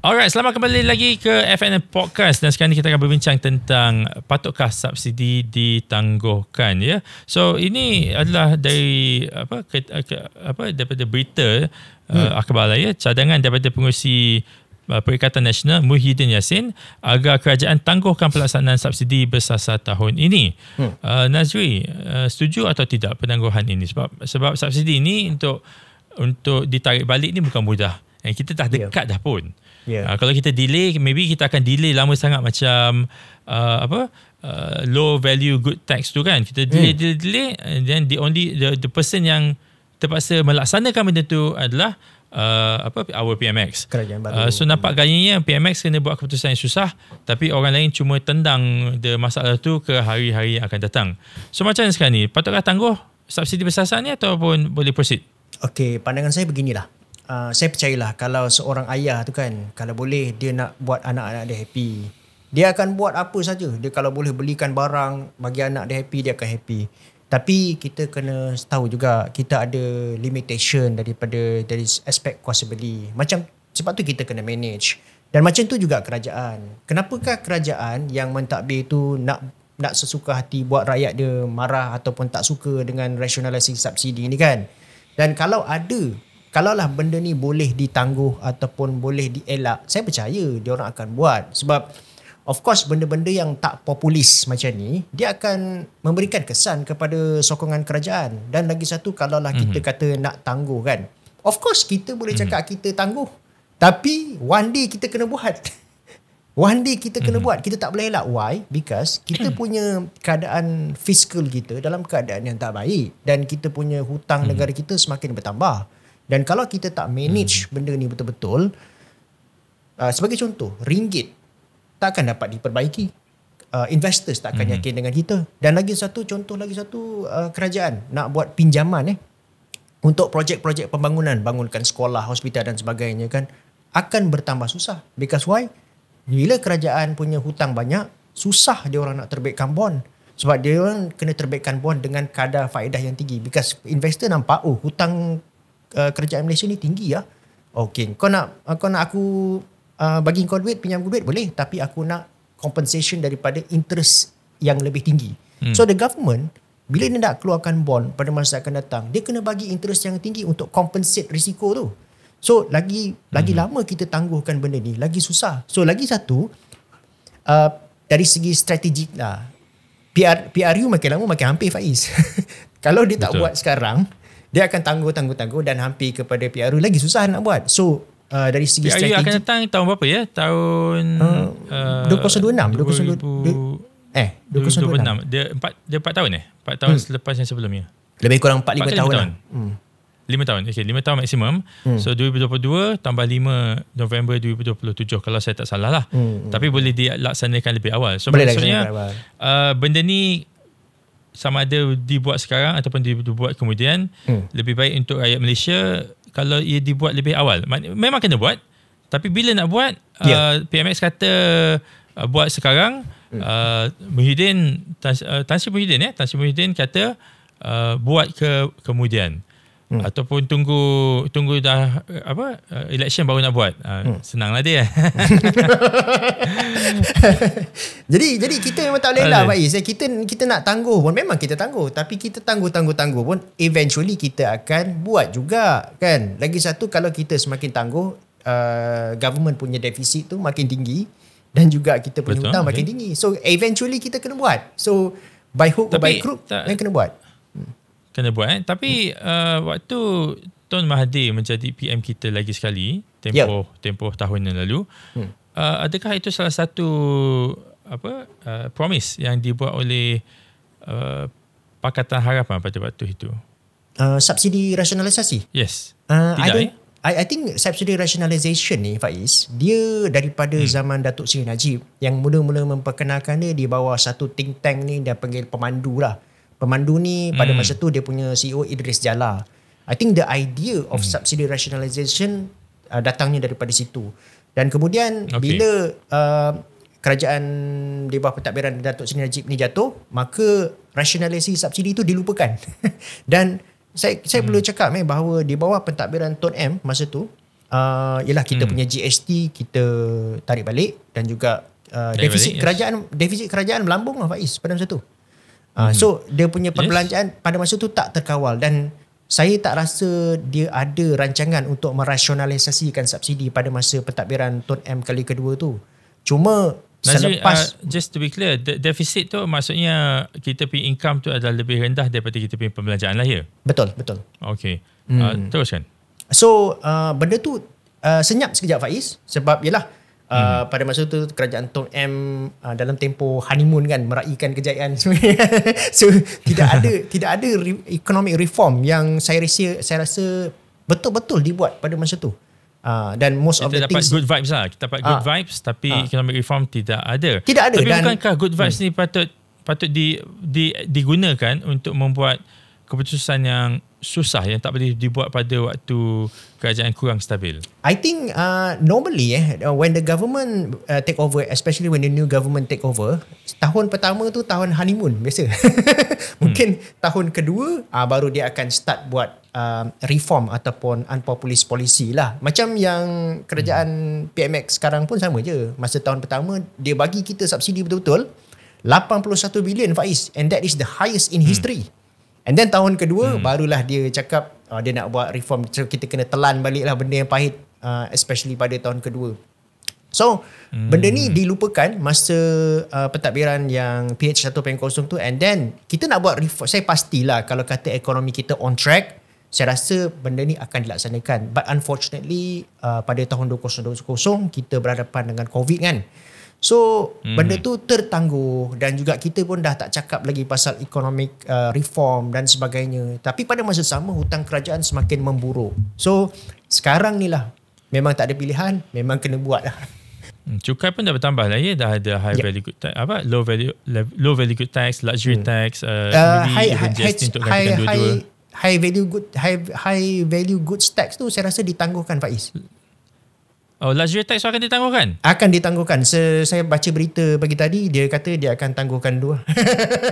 Alright, selamat kembali lagi ke FNN Podcast dan sekarang ni kita akan berbincang tentang patutkah subsidi ditangguhkan ya. Yeah? So, ini adalah dari apa ke, ke, apa daripada berita uh, hmm. uh, akhbar lah, ya, cadangan daripada pengurusi Eh, Perikatan Nasional Muhyiddin Yassin agar kerajaan tangguhkan pelaksanaan subsidi bersasar tahun ini. Hmm. Uh, Nazri, uh, setuju atau tidak penangguhan ini? Sebab sebab subsidi ini untuk untuk ditarik balik ini bukan mudah. Dan kita dah ya. dekat yeah. dah pun. Yeah. Ya. Uh, kalau kita delay, maybe kita akan delay lama sangat macam uh, apa? Uh, low value good tax tu kan kita delay hmm. delay, delay then the only the, the person yang terpaksa melaksanakan benda tu adalah uh, apa our PMX. Uh, so nampak gayanya PMX kena buat keputusan yang susah tapi orang lain cuma tendang the masalah tu ke hari-hari yang akan datang. So macam sekarang ni patutkah tangguh subsidi besar-besar ni ataupun boleh proceed? Okay pandangan saya beginilah. Uh, saya percayalah kalau seorang ayah tu kan kalau boleh dia nak buat anak-anak dia happy. Dia akan buat apa saja. Dia kalau boleh belikan barang bagi anak dia happy, dia akan happy tapi kita kena tahu juga kita ada limitation daripada dari aspek kuasa beli macam sebab tu kita kena manage dan macam tu juga kerajaan kenapakah kerajaan yang mentadbir tu nak nak sesuka hati buat rakyat dia marah ataupun tak suka dengan rasionalisasi subsidi ni kan dan kalau ada kalaulah benda ni boleh ditangguh ataupun boleh dielak saya percaya dia orang akan buat sebab Of course benda-benda yang tak populis macam ni dia akan memberikan kesan kepada sokongan kerajaan dan lagi satu kalaulah mm-hmm. kita mhm. kata nak tangguh kan. Of course kita boleh mm-hmm. cakap kita tangguh tapi one day kita kena buat. one day kita kena mm-hmm. buat. Kita tak boleh elak why because kita mhm. punya keadaan fiskal kita dalam keadaan yang tak baik dan kita punya hutang mm-hmm. negara kita semakin bertambah. Dan kalau kita tak manage mm-hmm. benda ni betul-betul Uh, sebagai contoh, ringgit tak akan dapat diperbaiki. Uh, investors tak akan mhm. yakin mm-hmm. dengan kita. Dan lagi satu contoh lagi satu uh, kerajaan nak buat pinjaman eh untuk projek-projek pembangunan, bangunkan sekolah, hospital dan sebagainya kan akan bertambah susah. Because why? Bila kerajaan punya hutang banyak, susah dia orang nak terbitkan bond. Sebab dia orang kena terbitkan bond dengan kadar faedah yang tinggi. Because investor nampak, oh hutang uh, kerajaan Malaysia ni tinggi ya. Okay, kau nak, uh, kau nak aku Ah, bagi kau duit pinjam duit boleh tapi aku nak compensation daripada interest yang lebih tinggi hmm. so the government bila dia nak keluarkan bond pada masa akan datang dia kena bagi interest yang tinggi untuk compensate risiko tu so lagi hmm. lagi lama kita tangguhkan benda ni lagi susah so lagi satu uh, dari segi strategik lah PR, PRU makin lama makin hampir Faiz kalau dia Betul. tak buat sekarang dia akan tangguh-tangguh-tangguh dan hampir kepada PRU lagi susah nak buat so uh, dari segi PRU ya, ya, strategi. PRU akan datang tahun berapa ya? Tahun uh, uh, 2026. 2000, 2000, Eh, 2026. Dia 4 dia 4 tahun eh? Empat tahun hmm. selepas yang sebelumnya. Lebih kurang empat lima tahun. Lah. tahun. Lah. Hmm. tahun. Okey, lima tahun maksimum. Hmm. So 2022 tambah lima, November 2027 kalau saya tak salah lah. Hmm. Tapi hmm. boleh dilaksanakan lebih awal. So boleh lah maksudnya uh, benda ni sama ada dibuat sekarang ataupun dibuat kemudian hmm. lebih baik untuk rakyat Malaysia hmm kalau ia dibuat lebih awal memang kena buat tapi bila nak buat yeah. uh, PMX kata uh, buat sekarang hmm. uh, Muhyiddin Tan, uh, Tan Muhyiddin ya eh? Tan Muhyiddin kata uh, buat ke kemudian hmm. ataupun tunggu tunggu dah apa uh, election baru nak buat. Ah, hmm. Senanglah dia. jadi jadi kita memang tak boleh lah Faiz. Kita kita nak tangguh pun memang kita tangguh tapi kita tangguh tangguh tangguh pun eventually kita akan buat juga kan. Lagi satu kalau kita semakin tangguh uh, government punya defisit tu makin tinggi dan juga kita punya hutang okay. makin tinggi. So eventually kita kena buat. So by hook tapi, or by crook kita kena buat kena buat. Eh? Tapi hmm. uh, waktu Tun Mahathir menjadi PM kita lagi sekali tempoh yep. Ya. tempoh tahun yang lalu, hmm. uh, adakah itu salah satu apa uh, promise yang dibuat oleh uh, Pakatan Harapan pada waktu itu? Uh, subsidi rasionalisasi? Yes. Uh, Tidak I don't, eh? I, I think subsidy rationalization ni Faiz dia daripada hmm. zaman Datuk Seri Najib yang mula-mula memperkenalkan dia di bawah satu think tank ni dia panggil pemandu lah pemandu ni hmm. pada masa tu dia punya CEO Idris Jala. I think the idea of hmm. subsidy rationalization uh, datangnya daripada situ. Dan kemudian okay. bila uh, kerajaan di bawah pentadbiran Datuk Seri Najib ni jatuh, maka rationalisasi subsidi itu dilupakan. Dan saya saya hmm. perlu cakap eh bahawa di bawah pentadbiran Tun M masa tu Uh, ialah kita hmm. punya GST kita tarik balik dan juga uh, defisit kerajaan yes. defisit kerajaan melambung lah Faiz pada masa tu Ah, hmm. So dia punya perbelanjaan yes. pada masa tu tak terkawal dan saya tak rasa dia ada rancangan untuk merasionalisasikan subsidi pada masa pentadbiran Tun M kali kedua tu. Cuma Najib, selepas uh, just to be clear, the deficit tu maksudnya kita punya income tu adalah lebih rendah daripada kita punya perbelanjaan lah ya. Betul, betul. Okay. Hmm. Uh, teruskan. So uh, benda tu uh, senyap sekejap Faiz sebab yalah Uh, hmm. pada masa tu kerajaan Tong M uh, dalam tempo honeymoon kan meraihkan kejayaan so tidak ada tidak ada re- economic reform yang saya rasa saya rasa betul-betul dibuat pada masa tu uh, dan uh, most kita of the things. Kita dapat good vibes lah kita dapat uh, good ah. vibes tapi uh, economic reform tidak ada tidak ada tapi dan, bukankah good vibes hmm. ni patut patut di, di digunakan untuk membuat keputusan yang susah yang tak boleh dibuat pada waktu kerajaan kurang stabil? I think uh, normally eh, uh, when the government uh, take over, especially when the new government take over, tahun pertama tu tahun honeymoon biasa. Mungkin hmm. tahun kedua uh, baru dia akan start buat uh, reform ataupun unpopulist policy lah. Macam yang kerajaan hmm. PMX sekarang pun sama je. Masa tahun pertama dia bagi kita subsidi betul-betul 81 bilion Faiz and that is the highest in hmm. history. And then tahun kedua hmm. barulah dia cakap uh, dia nak buat reform. So, kita kena telan baliklah benda yang pahit uh, especially pada tahun kedua. So hmm. benda ni dilupakan masa uh, pentadbiran yang PH 1.0 tu and then kita nak buat reform. Saya pastilah kalau kata ekonomi kita on track saya rasa benda ni akan dilaksanakan. But unfortunately uh, pada tahun 2020 kita berhadapan dengan COVID kan. So hmm. benda tu tertangguh dan juga kita pun dah tak cakap lagi pasal ekonomik uh, reform dan sebagainya. Tapi pada masa sama hutang kerajaan semakin memburuk. So sekarang ni lah memang tak ada pilihan, memang kena buat lah. Hmm, cukai pun dah bertambah lah ya, dah ada high yep. Ya. value good tax, apa low value low value good tax, luxury hmm. tax, uh, uh, maybe high, even high, untuk high, high, dua High value good high high value good tax tu saya rasa ditangguhkan Faiz. Oh, luxury tax akan ditangguhkan? Akan ditangguhkan. So, saya baca berita pagi tadi, dia kata dia akan tangguhkan dua.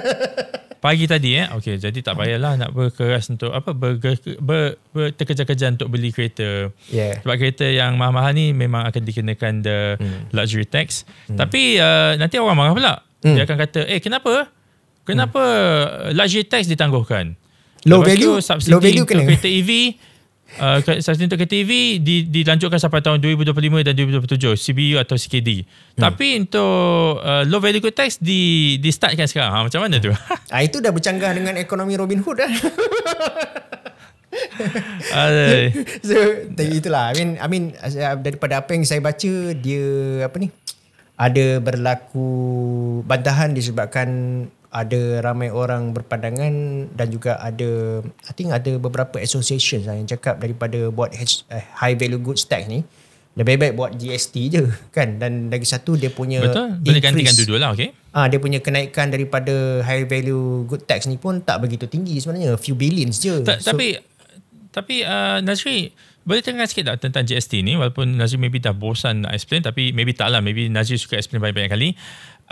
pagi tadi eh. Okay, jadi tak payahlah nak berkeras untuk apa berger, ber, ber terkeja-keja untuk beli kereta. Yeah. Sebab kereta yang mahal-mahal ni memang akan dikenakan the hmm. luxury tax. Hmm. Tapi uh, nanti orang marah pula. Hmm. Dia akan kata, "Eh, kenapa? Kenapa hmm. Uh, luxury tax ditangguhkan?" Low value, low value kena. kereta EV uh, saksi untuk KTV di, dilanjutkan sampai tahun 2025 dan 2027 CBU atau CKD yeah. tapi untuk uh, low value good tax di, di startkan sekarang ha, macam mana tu ah, itu dah bercanggah dengan ekonomi Robin Hood dah eh. so itulah I mean, I mean uh, daripada apa yang saya baca dia apa ni ada berlaku bantahan disebabkan ada ramai orang berpandangan dan juga ada I think ada beberapa association lah yang cakap daripada buat eh, high value goods tax ni lebih baik buat GST je kan dan lagi satu dia punya betul boleh gantikan dua-dua lah okay. ha, ah, dia punya kenaikan daripada high value goods tax ni pun tak begitu tinggi sebenarnya few billions je Ta- so, tapi tapi uh, Nasri boleh tengah sikit tak tentang GST ni walaupun Najib maybe dah bosan nak explain tapi maybe tak lah maybe Najib suka explain banyak-banyak kali.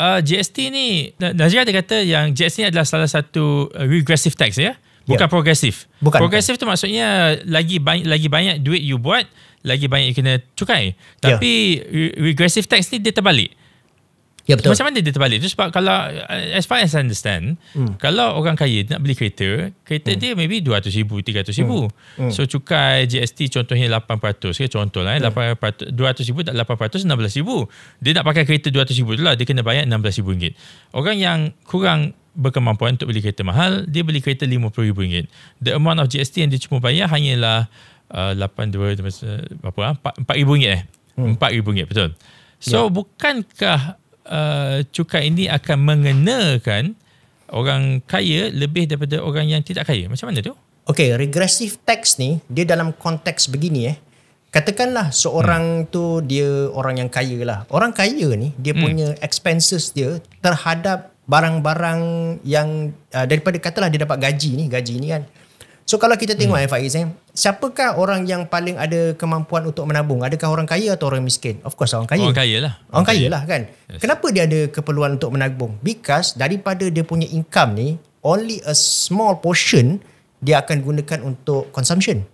Uh, GST ni Najib ada kata yang GST ni adalah salah satu uh, regressive tax ya. Bukan yeah. progressif. Bukan. Progressif tu maksudnya lagi banyak lagi banyak duit you buat lagi banyak you kena cukai. Ya. Tapi yeah. regressive tax ni dia terbalik. Ya betul. Macam mana dia terbalik tu sebab kalau eh, as far as I understand hmm. kalau orang kaya nak beli kereta kereta hmm. dia maybe 200,000 300,000 hmm. hmm. so cukai GST contohnya 8% ke contoh lah eh, hmm. 200,000 tak 8% 16,000 dia nak pakai kereta 200,000 tu lah dia kena bayar rm ringgit. orang yang kurang berkemampuan untuk beli kereta mahal dia beli kereta rm ringgit. the amount of GST yang dia cuma bayar hanyalah uh, 8,2 eh, apa lah 4,000 eh hmm. 4,000 betul so yeah. bukankah Uh, cukai ini akan mengenakan orang kaya lebih daripada orang yang tidak kaya. Macam mana tu? Okay, regressive tax ni dia dalam konteks begini eh. Katakanlah seorang hmm. tu dia orang yang kaya lah. Orang kaya ni dia hmm. punya expenses dia terhadap barang-barang yang uh, daripada katalah dia dapat gaji ni, gaji ni kan. So kalau kita tengok hmm. Eh, FIS, eh, siapakah orang yang paling ada kemampuan untuk menabung? Adakah orang kaya atau orang miskin? Of course orang kaya. Orang kaya lah. Orang, orang kaya. kaya lah kan. Yes. Kenapa dia ada keperluan untuk menabung? Because daripada dia punya income ni, only a small portion dia akan gunakan untuk consumption.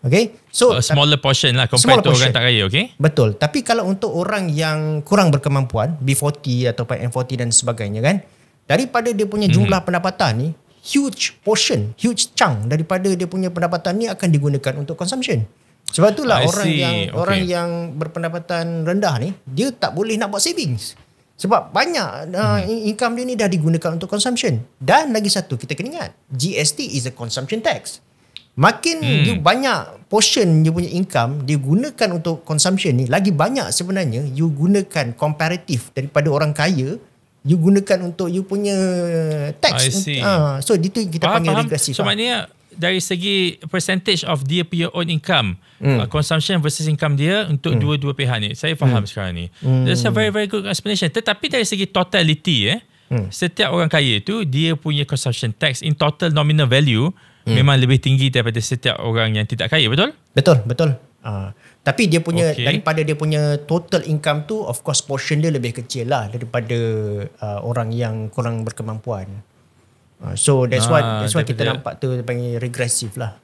Okay? So, a smaller portion lah compared to portion. orang tak kaya, okay? Betul. Tapi kalau untuk orang yang kurang berkemampuan, B40 atau M40 dan sebagainya kan, daripada dia punya hmm. jumlah hmm. pendapatan ni, huge portion, huge chunk daripada dia punya pendapatan ni akan digunakan untuk consumption. Sebab itulah I orang see. yang okay. orang yang berpendapatan rendah ni dia tak boleh nak buat savings. Sebab banyak mm-hmm. income dia ni dah digunakan untuk consumption. Dan lagi satu kita kena ingat, GST is a consumption tax. Makin mm. dia banyak portion dia punya income dia gunakan untuk consumption ni, lagi banyak sebenarnya you gunakan comparative daripada orang kaya you gunakan untuk you punya tax. Ha, so tu kita faham, panggil faham. So maknanya dari segi percentage of dia punya own income, hmm. uh, consumption versus income dia untuk hmm. dua-dua pihak ni. Saya faham hmm. sekarang ni. Hmm. That's a very very good explanation. Tetapi dari segi totality eh, hmm. setiap orang kaya tu dia punya consumption tax in total nominal value hmm. memang lebih tinggi daripada setiap orang yang tidak kaya, betul? Betul, betul. Uh, tapi dia punya okay. daripada dia punya total income tu of course portion dia lebih kecil lah daripada uh, orang yang kurang berkemampuan. Uh, so that's ah, why that's why kita dia. nampak tu panggil regresif lah.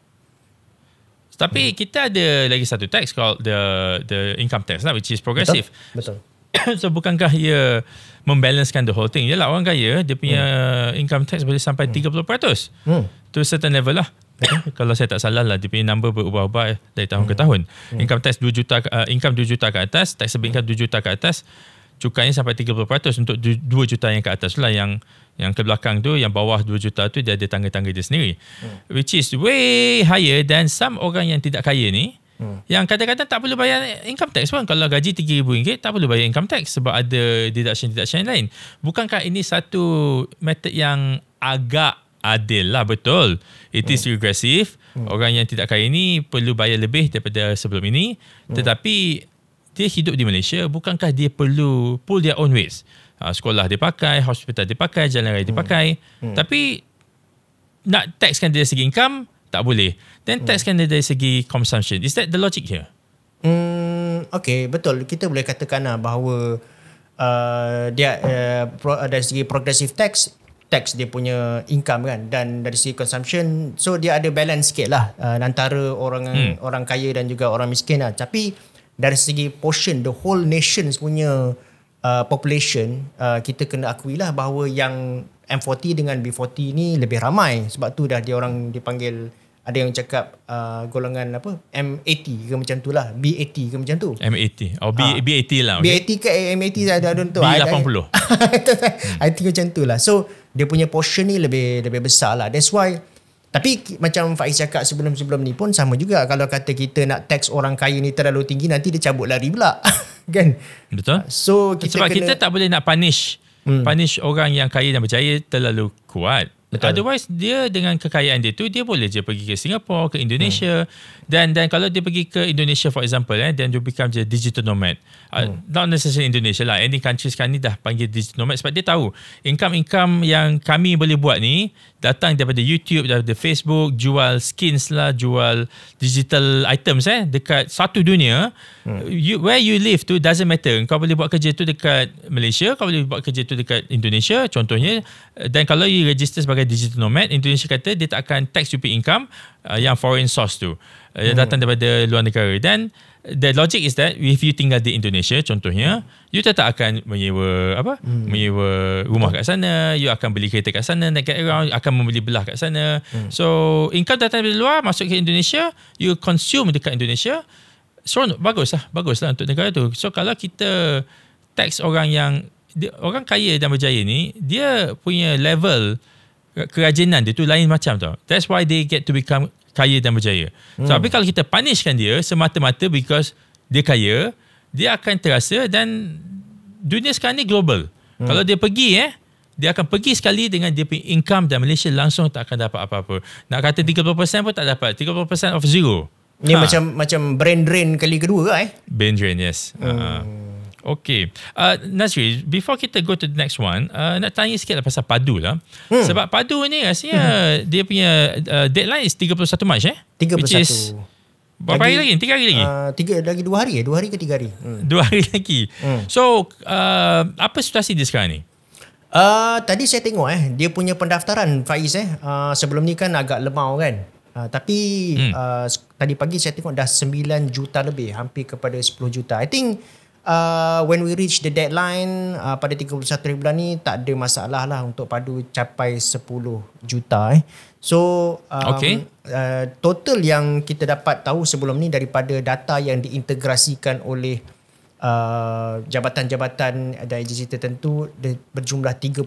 Tapi hmm. kita ada lagi satu tax called the the income tax lah which is progressive. Betul. Betul. so bukankah ia membalancekan the whole thing? Yalah orang kaya dia punya hmm. income tax boleh sampai hmm. 30%. Hmm. To a certain level lah. Eh, kalau saya tak salah lah DPA number berubah-ubah eh, dari tahun hmm. ke tahun. Hmm. Income tax 2 juta uh, income 2 juta ke atas, tax income 2 juta ke atas, cukainya sampai 30% untuk 2 juta yang ke atas lah yang yang ke belakang tu yang bawah 2 juta tu dia ada tangga-tangga dia sendiri. Hmm. Which is way higher than some orang yang tidak kaya ni. Hmm. Yang kadang-kadang tak perlu bayar income tax pun. Kalau gaji RM3,000, tak perlu bayar income tax sebab ada deduction-deduction lain. Bukankah ini satu method yang agak adil lah betul. It is hmm. regressive. Hmm. Orang yang tidak kaya ni perlu bayar lebih daripada sebelum ini. Hmm. Tetapi dia hidup di Malaysia, bukankah dia perlu pull their own ways? Ha, sekolah dipakai, hospital dipakai, jalan raya dipakai. Hmm. Hmm. Tapi nak taxkan dia dari segi income, tak boleh. Then hmm. taxkan dia dari segi consumption. Is that the logic here? Hmm, okay, betul. Kita boleh katakan lah bahawa uh, dia uh, pro, uh, dari segi progressive tax, tax dia punya income kan dan dari segi consumption so dia ada balance sikit lah uh, antara orang hmm. orang kaya dan juga orang miskin lah tapi dari segi portion the whole nation punya uh, population uh, kita kena akui lah bahawa yang M40 dengan B40 ni lebih ramai sebab tu dah dia orang dipanggil ada yang cakap uh, golongan apa M80 ke macam tu lah B80 ke macam tu M80 oh, B, ha. Ah. B80 lah okay. B80 ke M80 saya lah, ada don't B80 I think macam tu lah so dia punya portion ni lebih lebih besar lah. That's why tapi macam Faiz cakap sebelum-sebelum ni pun sama juga kalau kata kita nak tax orang kaya ni terlalu tinggi nanti dia cabut lari pula. kan? Betul. So kita Sebab kena... kita tak boleh nak punish hmm. punish orang yang kaya dan berjaya terlalu kuat. Betul. Otherwise dia dengan kekayaan dia tu dia boleh je pergi ke Singapura, ke Indonesia hmm. dan dan kalau dia pergi ke Indonesia for example eh dan you become a digital nomad. Uh, hmm. Uh, not necessarily Indonesia lah. Any country sekarang ni dah panggil digital nomad sebab dia tahu income-income yang kami boleh buat ni datang daripada YouTube, daripada Facebook, jual skins lah, jual digital items eh dekat satu dunia. Hmm. You, where you live tu doesn't matter. Kau boleh buat kerja tu dekat Malaysia, kau boleh buat kerja tu dekat Indonesia contohnya. Dan kalau you register sebagai digital nomad, Indonesia kata dia tak akan tax you income uh, yang foreign source tu. Uh, hmm. datang daripada luar negara. Dan the logic is that if you tinggal di Indonesia contohnya you tetap akan menyewa apa hmm. menyewa rumah kat sana you akan beli kereta kat sana nak get around you akan membeli belah kat sana hmm. so income datang dari luar masuk ke Indonesia you consume dekat Indonesia so baguslah, baguslah untuk negara tu so kalau kita tax orang yang orang kaya dan berjaya ni dia punya level kerajinan dia tu lain macam tau that's why they get to become kaya dan berjaya. Hmm. So, tapi kalau kita punishkan dia semata-mata because dia kaya, dia akan terasa dan dunia sekarang ni global. Hmm. Kalau dia pergi eh, dia akan pergi sekali dengan dia punya income dan Malaysia langsung tak akan dapat apa-apa. Nak kata 30% pun tak dapat. 30% of zero. Ni ha. macam macam brain drain kali kedua ke lah, eh? Brain drain, yes. Hmm. Uh-huh. Okay. Uh, Nazri, before kita go to the next one, uh, nak tanya sikit lah pasal Padu lah. Hmm. Sebab Padu ni rasanya hmm. dia punya uh, deadline is 31 Mac eh? 31. Which is berapa lagi, hari lagi? Tiga hari lagi? Uh, tiga, lagi dua hari eh? Dua hari ke tiga hari? Hmm. Dua hari lagi. Hmm. So, uh, apa situasi dia sekarang ni? Uh, tadi saya tengok eh, dia punya pendaftaran Faiz eh, uh, sebelum ni kan agak lemau kan. Uh, tapi hmm. uh, tadi pagi saya tengok dah 9 juta lebih, hampir kepada 10 juta. I think uh, when we reach the deadline uh, pada 31 hari bulan ni tak ada masalah lah untuk padu capai 10 juta eh. So um, okay. uh, total yang kita dapat tahu sebelum ni daripada data yang diintegrasikan oleh uh, jabatan-jabatan dan agensi tertentu berjumlah 30 30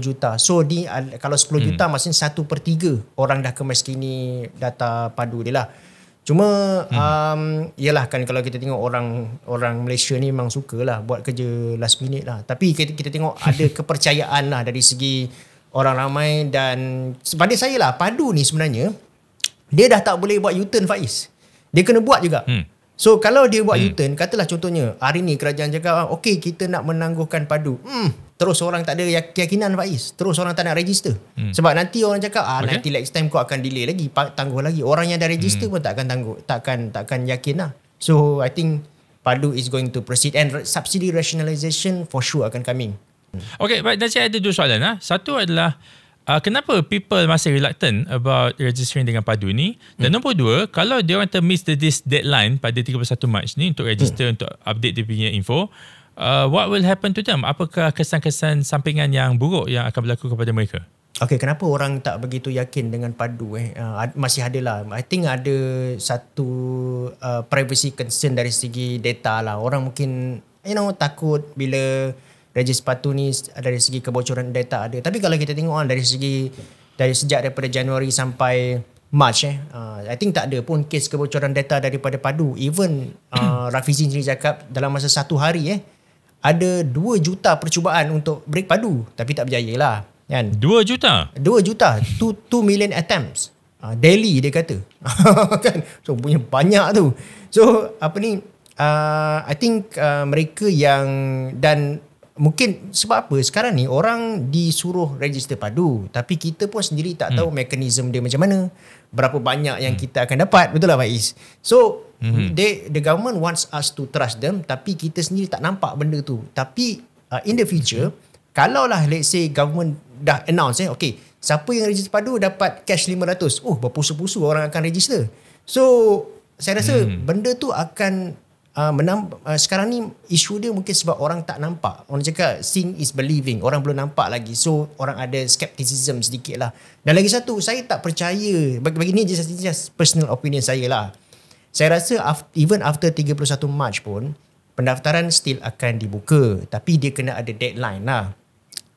juta. So di uh, kalau 10 hmm. juta maksudnya 1 per 3 orang dah kemas kini data padu dia lah. Cuma hmm. um, Yelah kan Kalau kita tengok orang Orang Malaysia ni Memang suka lah Buat kerja last minute lah Tapi kita, kita tengok Ada kepercayaan lah Dari segi Orang ramai Dan Pada saya lah Padu ni sebenarnya Dia dah tak boleh Buat U-turn Faiz Dia kena buat juga hmm. So kalau dia buat hmm. U-turn Katalah contohnya Hari ni kerajaan cakap ah, Okay kita nak menangguhkan padu Hmm terus orang tak ada keyakinan Faiz terus orang tak nak register hmm. sebab nanti orang cakap ah okay. nanti next time kau akan delay lagi tangguh lagi orang yang dah register hmm. pun tak akan tangguh tak akan tak akan yakin lah. so i think padu is going to proceed and subsidy rationalisation for sure akan coming Okay, but nanti ada dua soalan lah. Satu adalah uh, kenapa people masih reluctant about registering dengan padu ni? Dan hmm. nombor dua, kalau dia orang termiss the this deadline pada 31 Mac ni untuk register hmm. untuk update dia punya info, uh, what will happen to them? Apakah kesan-kesan sampingan yang buruk yang akan berlaku kepada mereka? Okay, kenapa orang tak begitu yakin dengan padu? Eh? Uh, masih ada lah. I think ada satu uh, privacy concern dari segi data lah. Orang mungkin you know takut bila Regis Patu ni dari segi kebocoran data ada. Tapi kalau kita tengok kan, dari segi dari sejak daripada Januari sampai March eh, uh, I think tak ada pun kes kebocoran data daripada padu. Even uh, Rafizi sendiri cakap dalam masa satu hari eh, ada 2 juta percubaan untuk break padu tapi tak berjaya lah kan 2 juta 2 juta 2, 2 million attempts uh, daily dia kata kan so punya banyak tu so apa ni uh, I think uh, mereka yang dan mungkin sebab apa sekarang ni orang disuruh register padu tapi kita pun sendiri tak tahu hmm. mekanisme dia macam mana berapa banyak yang hmm. kita akan dapat betul lah Faiz so hmm. they, the government wants us to trust them tapi kita sendiri tak nampak benda tu tapi uh, in the future hmm. kalau lah let's say government dah announce eh, okay siapa yang register padu dapat cash 500 oh berpusu-pusu orang akan register so saya rasa hmm. benda tu akan uh, menam, uh, sekarang ni isu dia mungkin sebab orang tak nampak. Orang cakap seeing is believing. Orang belum nampak lagi. So orang ada skepticism sedikit lah. Dan lagi satu, saya tak percaya. Bagi, bagi ni just, just personal opinion saya lah. Saya rasa after, even after 31 March pun, pendaftaran still akan dibuka. Tapi dia kena ada deadline lah.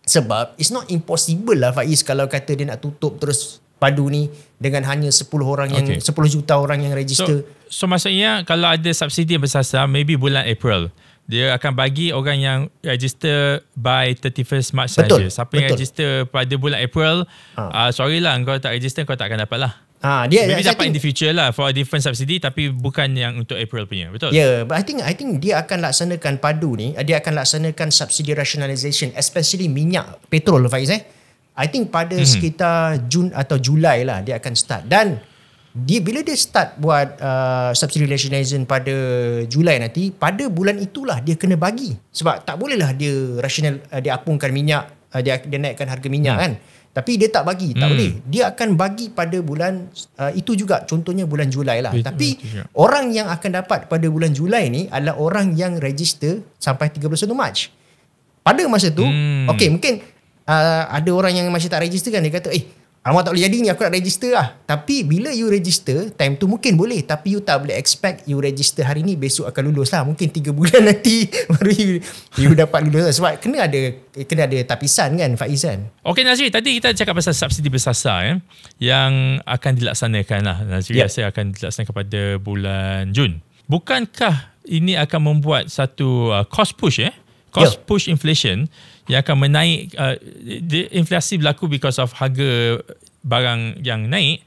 Sebab it's not impossible lah Faiz kalau kata dia nak tutup terus padu ni dengan hanya 10 orang yang okay. 10 juta orang yang register. So, so maksudnya kalau ada subsidi yang bersasar maybe bulan April dia akan bagi orang yang register by 31 March saja. Siapa yang register pada bulan April, ha. uh, sorry lah kau tak register kau tak akan dapat lah. Ha, dia, Maybe dapat think, in the future lah for a different subsidy tapi bukan yang untuk April punya, betul? Yeah, but I think I think dia akan laksanakan padu ni, dia akan laksanakan subsidy rationalisation especially minyak, petrol Faiz eh. I think pada mm-hmm. sekitar Jun atau Julai lah dia akan start dan dia bila dia start buat uh, subsidy rationalization pada Julai nanti pada bulan itulah dia kena bagi sebab tak bolehlah dia rasional uh, dia apungkan minyak uh, dia dia naikkan harga minyak mm. kan tapi dia tak bagi tak mm. boleh dia akan bagi pada bulan uh, itu juga contohnya bulan Julai lah It, tapi orang yang akan dapat pada bulan Julai ni adalah orang yang register sampai 31 March pada masa tu mm. okey mungkin uh, ada orang yang masih tak register kan dia kata eh Alamak tak boleh jadi ni aku nak register lah. Tapi bila you register, time tu mungkin boleh. Tapi you tak boleh expect you register hari ni besok akan lulus lah. Mungkin 3 bulan nanti baru you, you dapat lulus lah. Sebab kena ada eh, kena ada tapisan kan Faiz kan. Okay Nazri, tadi kita cakap pasal subsidi bersasar eh, yang akan dilaksanakan lah. Nazri yep. saya akan dilaksanakan pada bulan Jun. Bukankah ini akan membuat satu uh, cost push eh? Cost yep. Ya. push inflation yang akan menaik uh, inflasi berlaku because of harga barang yang naik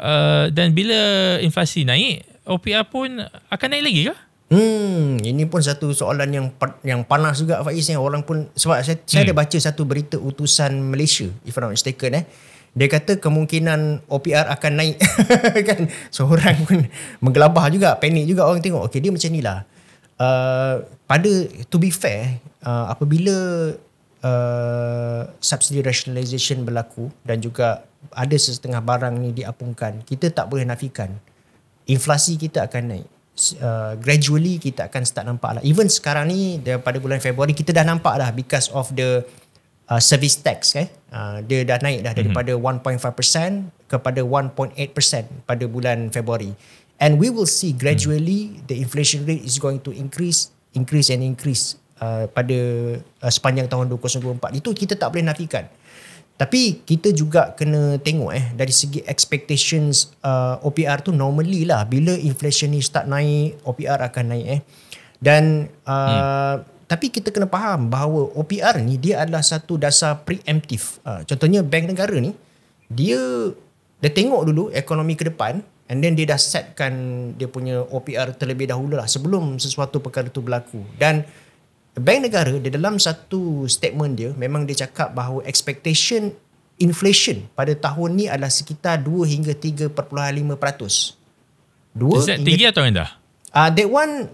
uh, dan bila inflasi naik OPR pun akan naik lagi ke? Hmm, ini pun satu soalan yang yang panas juga Faiz yang orang pun sebab saya, hmm. saya ada hmm. baca satu berita utusan Malaysia if I'm not mistaken eh. Dia kata kemungkinan OPR akan naik kan. seorang pun menggelabah juga, panik juga orang tengok. Okey, dia macam nilah. Uh, pada to be fair, uh, apabila uh, eh, subsidi rationalisation berlaku dan juga ada setengah barang ni diapungkan, kita tak boleh nafikan inflasi kita akan naik. Uh, gradually kita akan start nampak lah. Even sekarang ni daripada bulan Februari kita dah nampak lah because of the uh, service tax kan. Eh? Uh, dia dah naik dah daripada mm-hmm. 1.5% kepada 1.8% pada bulan Februari. And we will see gradually mm-hmm. the inflation rate is going to increase increase and increase uh, pada uh, sepanjang tahun 2024 itu kita tak boleh nafikan tapi kita juga kena tengok eh dari segi expectations uh, OPR tu normally lah bila inflation ni start naik OPR akan naik eh dan uh, hmm. tapi kita kena faham bahawa OPR ni dia adalah satu dasar preemptif. uh, contohnya bank negara ni dia dia tengok dulu ekonomi ke depan and then dia dah setkan dia punya OPR terlebih dahulu lah sebelum sesuatu perkara tu berlaku dan bank negara di dalam satu statement dia memang dia cakap bahawa expectation inflation pada tahun ni adalah sekitar 2 hingga 3.5%. 2 Is that tinggi atau rendah? Ah uh, that one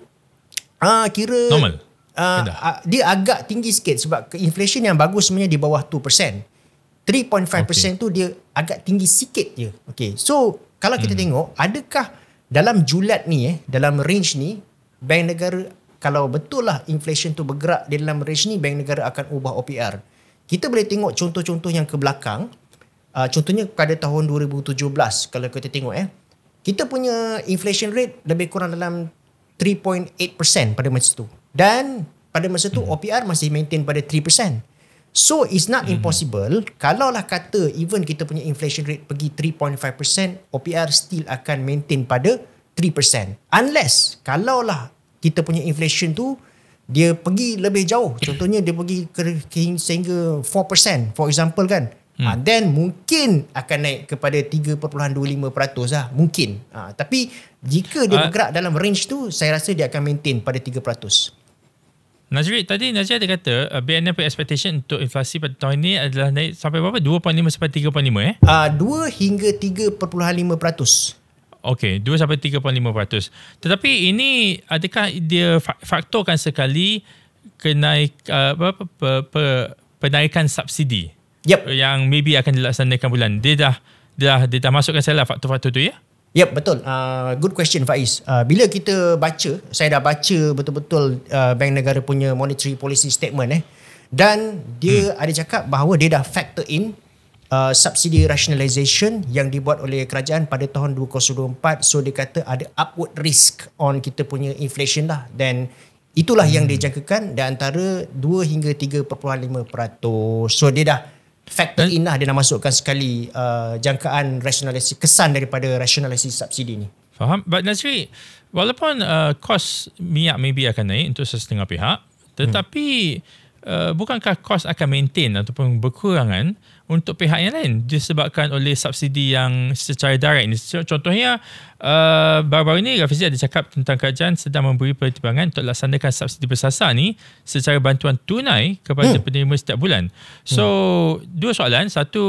ah uh, kira normal. Uh, uh, dia agak tinggi sikit sebab inflation yang bagus sebenarnya di bawah 2%. 3.5% okay. tu dia agak tinggi sikit je. Okay. So kalau kita hmm. tengok adakah dalam julat ni eh dalam range ni bank negara kalau betul lah inflation tu bergerak di dalam range ni bank negara akan ubah OPR kita boleh tengok contoh-contoh yang ke belakang uh, contohnya pada tahun 2017 kalau kita tengok eh kita punya inflation rate lebih kurang dalam 3.8% pada masa tu dan pada masa tu hmm. OPR masih maintain pada 3% So it's not hmm. impossible mm-hmm. kalaulah kata even kita punya inflation rate pergi 3.5% OPR still akan maintain pada 3% unless kalaulah kita punya inflation tu dia pergi lebih jauh contohnya dia pergi ke, ke sehingga 4% for example kan hmm. uh, then mungkin akan naik kepada 3.25% lah mungkin uh, tapi jika dia uh, bergerak dalam range tu saya rasa dia akan maintain pada 3% Najri, tadi Najri ada kata uh, BNM expectation untuk inflasi pada tahun ini adalah naik sampai berapa? 2.5 sampai 3.5 eh? Uh, 2 hingga 3.5 peratus. Okey, 2 sampai 3.5%. Tetapi ini adakah dia faktorkan sekali kenaik uh, apa uh, penaikan subsidi? Yep. Yang maybe akan dilaksanakan bulan. Dia dah dia dah, dia dah masukkan saya lah faktor-faktor tu ya. Yep, betul. Uh, good question Faiz. Uh, bila kita baca, saya dah baca betul-betul uh, Bank Negara punya monetary policy statement eh. Dan dia hmm. ada cakap bahawa dia dah factor in Uh, subsidi rationalisation yang dibuat oleh kerajaan pada tahun 2024 so dia kata ada upward risk on kita punya inflation lah dan itulah hmm. yang dijangkakan di antara 2 hingga 3.5% so dia dah factor eh? in lah dia nak masukkan sekali uh, jangkaan rationalisasi kesan daripada rationalisasi subsidi ni faham but Nazri walaupun uh, kos minyak maybe akan naik untuk sesetengah pihak hmm. tetapi hmm. uh, bukankah kos akan maintain ataupun berkurangan untuk pihak yang lain disebabkan oleh subsidi yang secara direct ini. Contohnya, uh, baru-baru ini Rafizi ada cakap tentang kerajaan sedang memberi pertimbangan untuk laksanakan subsidi bersasar ini secara bantuan tunai kepada hmm. penerima setiap bulan. So, hmm. dua soalan. Satu,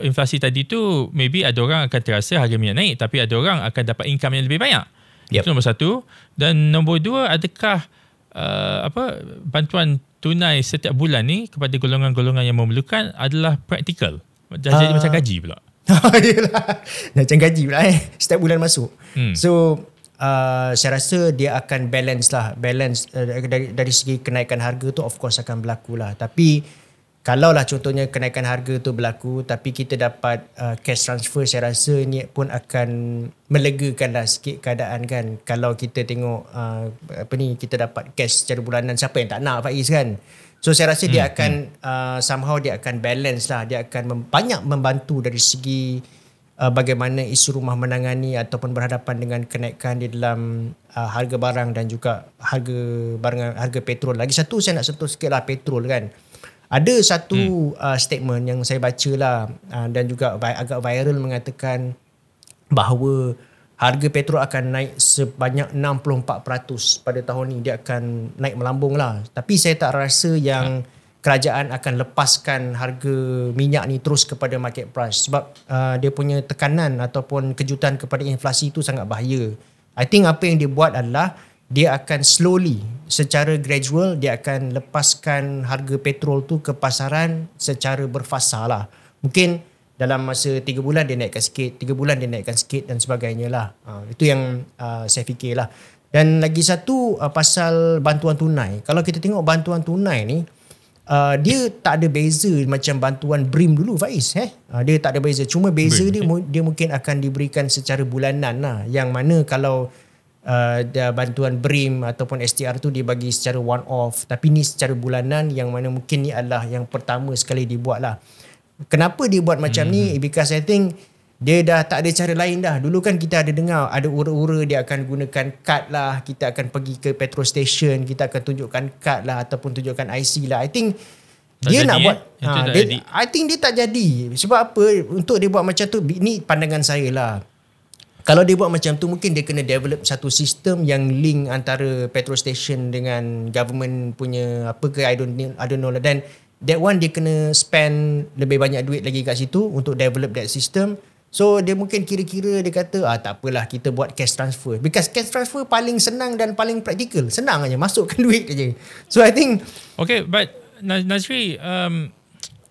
inflasi tadi tu maybe ada orang akan terasa harga minyak naik tapi ada orang akan dapat income yang lebih banyak. Yep. Itu nombor satu. Dan nombor dua, adakah uh, apa bantuan tunai setiap bulan ni kepada golongan-golongan yang memerlukan adalah praktikal. Dah jadi uh, macam gaji pula. Ah, yelah. Macam gaji pula eh. Setiap bulan masuk. Hmm. So, uh, saya rasa dia akan balance lah. Balance uh, dari, dari segi kenaikan harga tu of course akan berlaku lah. Tapi, kalaulah contohnya kenaikan harga tu berlaku tapi kita dapat uh, cash transfer saya rasa ni pun akan melegakanlah sikit keadaan kan kalau kita tengok uh, apa ni kita dapat cash secara bulanan siapa yang tak nak Faiz kan so saya rasa hmm, dia akan hmm. uh, somehow dia akan balance lah dia akan mem- banyak membantu dari segi uh, bagaimana isu rumah menangani ataupun berhadapan dengan kenaikan di dalam uh, harga barang dan juga harga barang harga petrol lagi satu saya nak sentuh sikit lah petrol kan ada satu hmm. uh, statement yang saya baca lah uh, dan juga agak viral mengatakan bahawa harga petrol akan naik sebanyak 64% pada tahun ini. Dia akan naik melambung lah. Tapi saya tak rasa yang ha. kerajaan akan lepaskan harga minyak ni terus kepada market price. Sebab uh, dia punya tekanan ataupun kejutan kepada inflasi itu sangat bahaya. I think apa yang dia buat adalah dia akan slowly secara gradual dia akan lepaskan harga petrol tu ke pasaran secara berfasa lah. Mungkin dalam masa 3 bulan dia naikkan sikit, 3 bulan dia naikkan sikit dan sebagainya lah. Uh, itu yang uh, saya lah. Dan lagi satu uh, pasal bantuan tunai. Kalau kita tengok bantuan tunai ni, uh, dia tak ada beza macam bantuan BRIM dulu Faiz. Eh? Uh, dia tak ada beza. Cuma beza dia, dia mungkin akan diberikan secara bulanan lah. Yang mana kalau uh, bantuan BRIM ataupun STR tu dibagi secara one off tapi ni secara bulanan yang mana mungkin ni adalah yang pertama sekali dibuat lah kenapa dia buat macam hmm. ni mhm. because I think dia dah tak ada cara lain dah dulu kan kita ada dengar ada ura-ura dia akan gunakan kad lah kita akan pergi ke petrol station kita akan tunjukkan kad lah ataupun tunjukkan IC lah I think dia eh? ha, tak nak buat eh? ha, dia, I think dia tak jadi sebab apa untuk dia buat macam tu ni pandangan saya lah kalau dia buat macam tu mungkin dia kena develop satu sistem yang link antara petrol station dengan government punya apa ke I don't I don't know lah dan that one dia kena spend lebih banyak duit lagi kat situ untuk develop that system. So dia mungkin kira-kira dia kata ah tak apalah kita buat cash transfer because cash transfer paling senang dan paling practical. Senang aja masukkan duit aja. So I think okay but Nazri um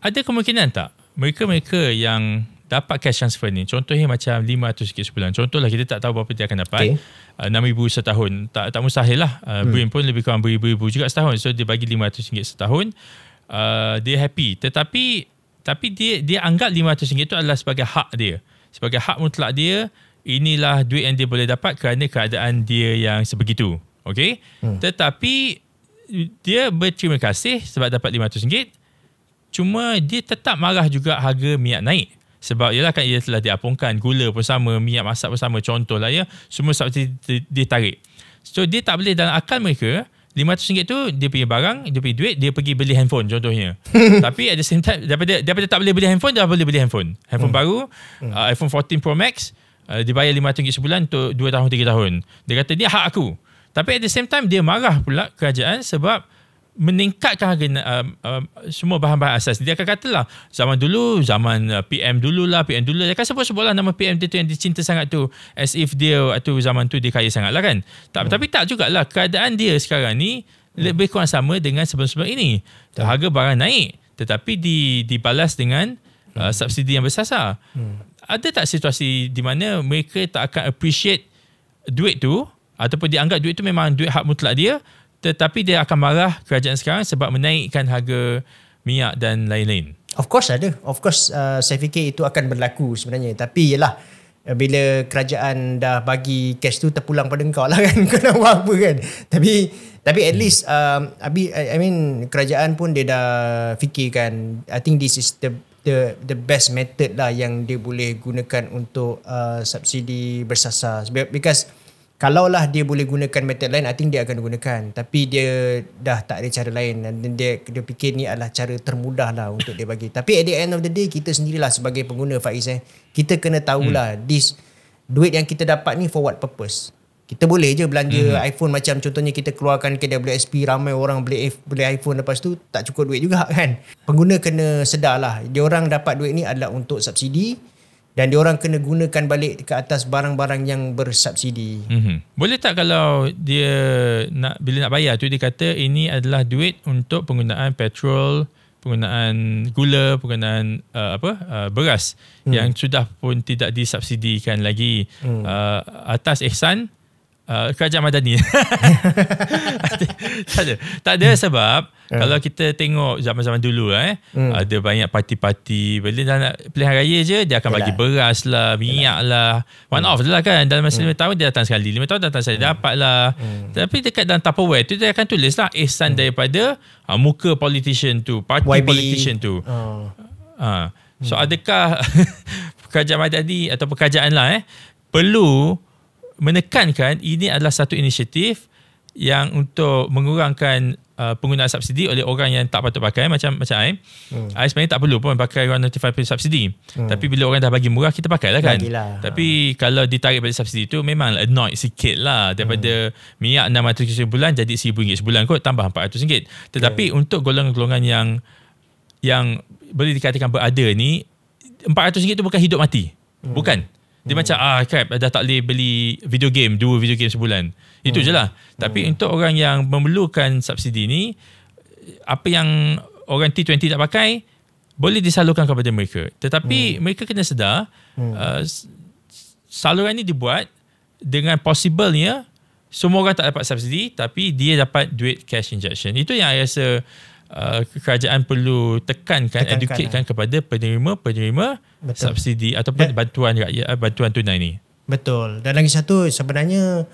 ada kemungkinan tak mereka-mereka yang dapat cash transfer ni contohnya macam 500 sikit sebulan contohlah kita tak tahu berapa dia akan dapat okay. uh, ah, setahun tak tak mustahil lah uh, ah, hmm. Brain pun lebih kurang beribu-ribu juga setahun so dia bagi 500 ringgit setahun uh, dia happy tetapi tapi dia dia anggap 500 ringgit tu adalah sebagai hak dia sebagai hak mutlak dia inilah duit yang dia boleh dapat kerana keadaan dia yang sebegitu okey hmm. tetapi dia berterima kasih sebab dapat 500 ringgit cuma dia tetap marah juga harga minyak naik sebab ialah kan ia telah diapungkan gula pun sama minyak masak pun sama contoh lah ya semua seperti ditarik so dia tak boleh dalam akal mereka RM500 tu dia punya barang dia punya duit dia pergi beli handphone contohnya tapi at the same time daripada, daripada tak boleh beli handphone dah boleh beli handphone handphone hmm. baru hmm. Uh, iPhone 14 Pro Max uh, dibayar RM500 sebulan untuk 2 tahun 3 tahun dia kata ni hak aku tapi at the same time dia marah pula kerajaan sebab meningkatkan harga uh, uh, semua bahan-bahan asas. Dia akan katalah zaman dulu, zaman uh, PM lah, PM dulu. Dia akan sebut-sebutlah nama PM dia tu yang dicinta sangat tu. As if dia atau zaman tu dia kaya sangat lah kan. Tak, hmm. Tapi tak jugalah. Keadaan dia sekarang ni hmm. lebih kurang sama dengan sebelum-sebelum ini. Tak. Harga barang naik tetapi di, dibalas dengan hmm. uh, hmm. subsidi yang besar sah. Hmm. Ada tak situasi di mana mereka tak akan appreciate duit tu ataupun dianggap duit tu memang duit hak mutlak dia tetapi dia akan marah kerajaan sekarang sebab menaikkan harga minyak dan lain-lain. Of course ada. Of course uh, saya fikir itu akan berlaku sebenarnya. Tapi yalah uh, bila kerajaan dah bagi cash tu terpulang pada engkau lah kan kena buat apa kan tapi tapi at hmm. least um, i mean kerajaan pun dia dah fikirkan i think this is the the the best method lah yang dia boleh gunakan untuk uh, subsidi bersasar because kalaulah dia boleh gunakan method lain I think dia akan gunakan tapi dia dah tak ada cara lain dan dia dia fikir ni adalah cara termudah lah untuk dia bagi tapi at the end of the day kita sendirilah sebagai pengguna Faiz eh kita kena tahulah hmm. this duit yang kita dapat ni for what purpose kita boleh je belanja hmm. iPhone macam contohnya kita keluarkan KWSP ramai orang beli beli iPhone lepas tu tak cukup duit juga kan pengguna kena sedarlah dia orang dapat duit ni adalah untuk subsidi dan orang kena gunakan balik ke atas barang-barang yang bersubsidi. Mm-hmm. Boleh tak kalau dia nak bila nak bayar tu dia kata ini adalah duit untuk penggunaan petrol, penggunaan gula, penggunaan uh, apa uh, beras mm. yang sudah pun tidak disubsidikan lagi mm. uh, atas ihsan uh, kerajaan madani tak ada tak ada hmm. sebab uh. kalau kita tengok zaman-zaman dulu eh hmm. ada banyak parti-parti bila dah nak pilihan raya je dia akan Yalah. bagi beras lah minyak Yalah. lah one hmm. off lah kan dalam masa hmm. 5 tahun dia datang sekali 5 tahun datang sekali hmm. dapat lah hmm. tapi dekat dalam tupperware tu dia akan tulis lah ihsan eh, hmm. daripada uh, muka politician tu parti politician tu oh. uh. so hmm. adakah kerajaan madani atau kerajaan lah eh perlu menekankan ini adalah satu inisiatif yang untuk mengurangkan uh, penggunaan subsidi oleh orang yang tak patut pakai macam macam saya. Hmm. Saya sebenarnya tak perlu pun pakai orang notify pay subsidi. Hmm. Tapi bila orang dah bagi murah kita pakailah kan. Bagilah. Tapi ha. kalau ditarik balik subsidi tu memang annoy sikit lah daripada hmm. minyak RM600 sebulan jadi RM1000 sebulan kot tambah RM400. Tetapi okay. untuk golongan-golongan yang yang boleh dikatakan berada ni RM400 tu bukan hidup mati. Hmm. Bukan. Dia hmm. macam ah crap dah tak boleh beli video game, dua video game sebulan. Itu hmm. je lah. Tapi hmm. untuk orang yang memerlukan subsidi ni, apa yang orang T20 tak pakai, boleh disalurkan kepada mereka. Tetapi hmm. mereka kena sedar, hmm. uh, saluran ini dibuat dengan possiblenya semua orang tak dapat subsidi tapi dia dapat duit cash injection. Itu yang saya rasa uh, kerajaan perlu tekankan Tekankan educatekan lah. Eh. kepada penerima-penerima subsidi ataupun dan, bantuan rakyat uh, bantuan tunai ni. Betul. Dan lagi satu sebenarnya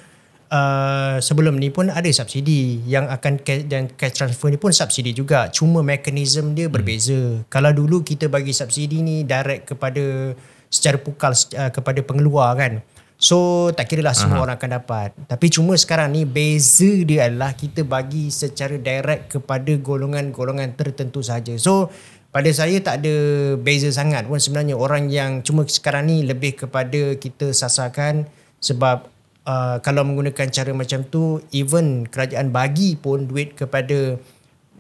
uh, sebelum ni pun ada subsidi yang akan dan cash transfer ni pun subsidi juga. Cuma mekanisme dia hmm. berbeza. Kalau dulu kita bagi subsidi ni direct kepada secara pukal uh, kepada pengeluar kan. So tak kira lah semua Aha. orang akan dapat. Tapi cuma sekarang ni beza dia adalah kita bagi secara direct kepada golongan-golongan tertentu saja. So pada saya tak ada beza sangat pun sebenarnya orang yang cuma sekarang ni lebih kepada kita sasarkan sebab uh, kalau menggunakan cara macam tu even kerajaan bagi pun duit kepada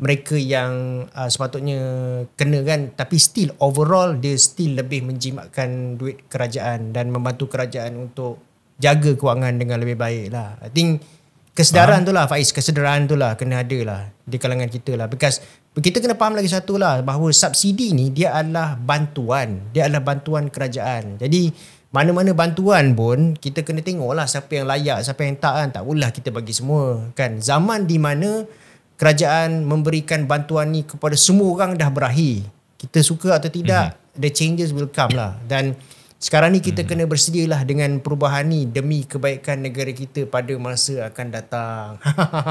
mereka yang uh, sepatutnya kena kan tapi still overall dia still lebih menjimatkan duit kerajaan dan membantu kerajaan untuk jaga kewangan dengan lebih baik lah. I think kesedaran faham. tu lah Faiz, kesedaran tu lah kena ada lah di kalangan kita lah because kita kena faham lagi satu lah bahawa subsidi ni dia adalah bantuan, dia adalah bantuan kerajaan. Jadi mana-mana bantuan pun kita kena tengok lah siapa yang layak, siapa yang tak kan. Tak ulah kita bagi semua kan. Zaman di mana kerajaan memberikan bantuan ni kepada semua orang dah berakhir. Kita suka atau tidak, mm-hmm. the changes will come lah. Dan sekarang ni kita mm-hmm. kena bersedialah dengan perubahan ni demi kebaikan negara kita pada masa akan datang.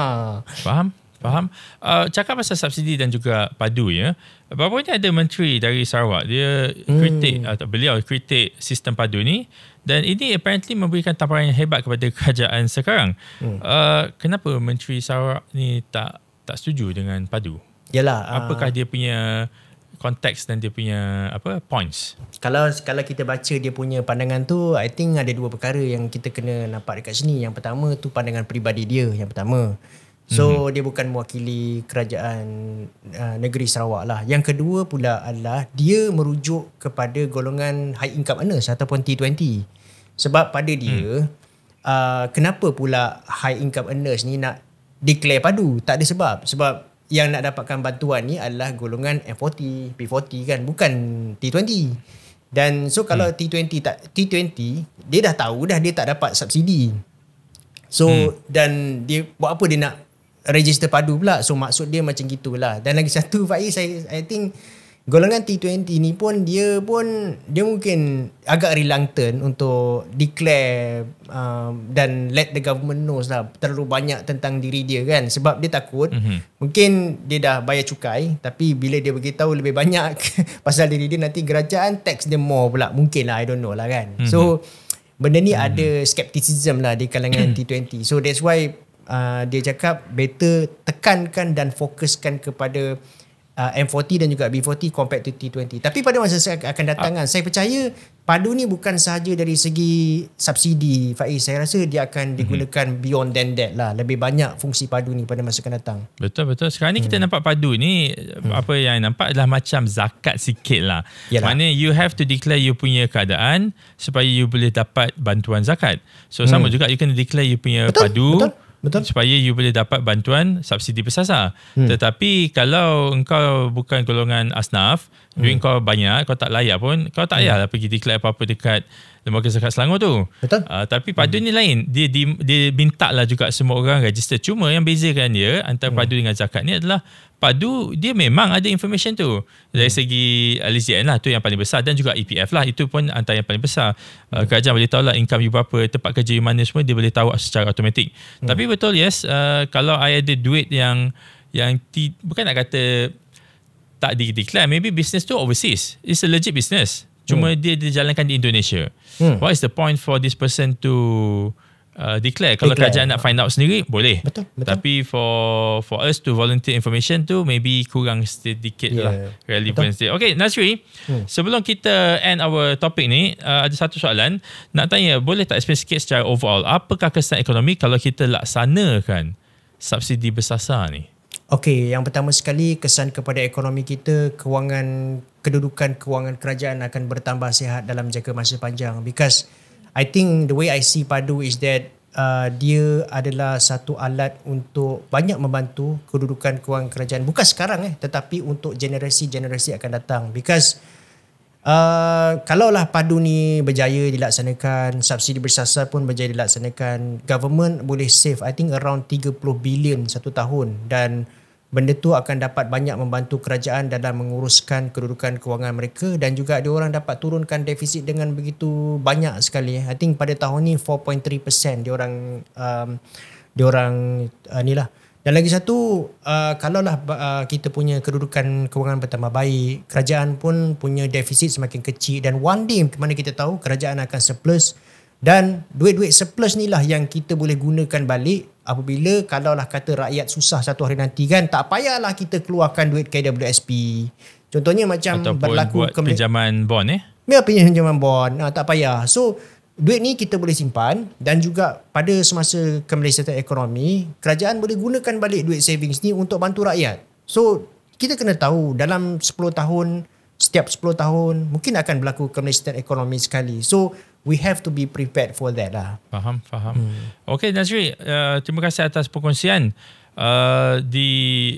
Faham? Faham? Uh, cakap pasal subsidi dan juga padu ya. Berapa ni ada menteri dari Sarawak, dia mm. kritik atau uh, beliau kritik sistem padu ni. Dan ini apparently memberikan tamparan yang hebat kepada kerajaan sekarang. Hmm. Uh, kenapa Menteri Sarawak ni tak tak setuju dengan padu. Yalah, apakah uh, dia punya konteks dan dia punya apa points. Kalau kalau kita baca dia punya pandangan tu, I think ada dua perkara yang kita kena nampak dekat sini. Yang pertama tu pandangan peribadi dia yang pertama. So mm-hmm. dia bukan mewakili kerajaan uh, negeri Sarawak lah. Yang kedua pula adalah dia merujuk kepada golongan high income earners ataupun T20. Sebab pada dia mm. uh, kenapa pula high income earners ni nak declare padu tak ada sebab sebab yang nak dapatkan bantuan ni adalah golongan M40 P40 kan bukan T20 dan so kalau hmm. T20 tak T20 dia dah tahu dah dia tak dapat subsidi so hmm. dan dia buat apa dia nak register padu pula so maksud dia macam gitulah dan lagi satu Faiz saya I think golongan T20 ni pun dia pun dia mungkin agak reluctant untuk declare um, dan let the government knows lah terlalu banyak tentang diri dia kan sebab dia takut mm-hmm. mungkin dia dah bayar cukai tapi bila dia beritahu lebih banyak pasal diri dia nanti kerajaan tax dia more pula mungkin lah I don't know lah kan mm-hmm. so benda ni mm-hmm. ada skepticism lah di kalangan T20 so that's why uh, dia cakap better tekankan dan fokuskan kepada uh, M40 dan juga B40 compared to T20. Tapi pada masa saya akan datang uh. saya percaya padu ni bukan sahaja dari segi subsidi Faiz. Saya rasa dia akan mhm. digunakan mm-hmm. beyond than that lah. Lebih banyak fungsi padu ni pada masa akan datang. Betul, betul. Sekarang ni hmm. kita nampak padu ni hmm. apa yang nampak adalah macam zakat sikit lah. Yalah. Maknanya you have to declare you punya keadaan supaya you boleh dapat bantuan zakat. So hmm. sama juga you can declare you punya betul, padu. betul. Betul. Supaya you boleh dapat bantuan subsidi bersasar. Hmm. Tetapi kalau engkau bukan golongan asnaf, hmm. duit kau banyak, kau tak layak pun, kau tak hmm. payahlah hmm. pergi declare apa-apa dekat lembaga zakat Selangor tu. Betul. Uh, tapi padu hmm. ni lain. Dia di, dia minta lah juga semua orang register. Cuma yang bezakan dia antara hmm. padu dengan zakat ni adalah padu dia memang ada information tu. Dari hmm. segi LZN lah tu yang paling besar dan juga EPF lah itu pun antara yang paling besar. Ah, hmm. Uh, kerajaan boleh tahu lah income you berapa, tempat kerja you mana semua dia boleh tahu secara automatik. Hmm. Tapi betul yes, uh, kalau I ada duit yang yang ti, bukan nak kata tak di declare maybe business tu overseas it's a legit business cuma hmm. dia dijalankan di Indonesia. Hmm. What is the point for this person to Uh, declare kalau kerajaan nak find out sendiri boleh betul, betul. tapi for for us to volunteer information tu maybe kurang sedikit yeah. lah relevance dia okay Nasri hmm. sebelum kita end our topic ni uh, ada satu soalan nak tanya boleh tak explain sikit secara overall apakah kesan ekonomi kalau kita laksanakan subsidi bersasar ni Okey, yang pertama sekali kesan kepada ekonomi kita, kewangan kedudukan kewangan kerajaan akan bertambah sihat dalam jangka masa panjang because I think the way I see Padu is that uh, dia adalah satu alat untuk banyak membantu kedudukan kewangan kerajaan bukan sekarang eh tetapi untuk generasi-generasi akan datang because Uh, kalaulah padu ni berjaya dilaksanakan subsidi bersasar pun berjaya dilaksanakan government boleh save I think around 30 bilion satu tahun dan benda tu akan dapat banyak membantu kerajaan dalam menguruskan kedudukan kewangan mereka dan juga diorang dapat turunkan defisit dengan begitu banyak sekali I think pada tahun ni 4.3% diorang um, diorang uh, ni lah dan lagi satu, uh, kalaulah uh, kita punya kedudukan kewangan bertambah baik, kerajaan pun punya defisit semakin kecil dan one day ke mana kita tahu kerajaan akan surplus dan duit-duit surplus ni lah yang kita boleh gunakan balik apabila kalaulah kata rakyat susah satu hari nanti kan tak payahlah kita keluarkan duit KWSP. Contohnya macam Ataupun berlaku buat kemen- pinjaman bond eh? Ya, pinjaman bond. Nah, ha, tak payah. So, duit ni kita boleh simpan dan juga pada semasa kemelesetan ekonomi kerajaan boleh gunakan balik duit savings ni untuk bantu rakyat so kita kena tahu dalam 10 tahun setiap 10 tahun mungkin akan berlaku kemelesetan ekonomi sekali so we have to be prepared for that lah faham faham hmm. Okay, Nazri uh, terima kasih atas perkongsian Uh, di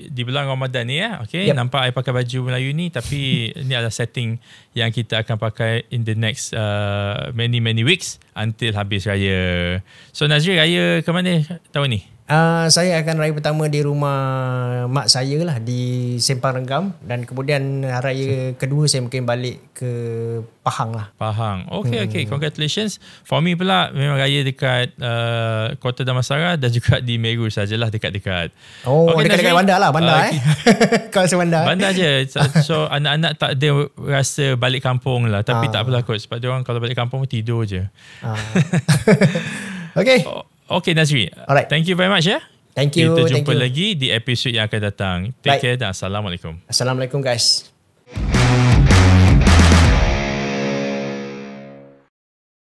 di bulan Ramadan ni ya. Okay, yep. nampak saya pakai baju Melayu ni tapi ini adalah setting yang kita akan pakai in the next uh, many many weeks until habis raya. So Nazri raya ke mana tahun ni? Uh, saya akan raya pertama di rumah mak saya lah di Sempang Renggam dan kemudian raya kedua saya mungkin balik ke Pahang lah. Pahang. Okay, hmm. okay. Congratulations. For me pula memang raya dekat uh, Kota Damansara dan juga di Meru sajalah dekat-dekat. Oh, okay, dekat-dekat Najib, bandar lah. Bandar uh, eh. Kalau saya bandar. Bandar je. So, anak-anak tak ada rasa balik kampung lah. Tapi uh. tak apalah kot. Sebab dia kalau balik kampung tidur je. Uh. okay. Okay. Oh. Okay Nazri. Alright. Thank you very much ya. Yeah. Thank you. Kita jumpa thank you. lagi di episod yang akan datang. Take Bye. care dan Assalamualaikum. Assalamualaikum guys.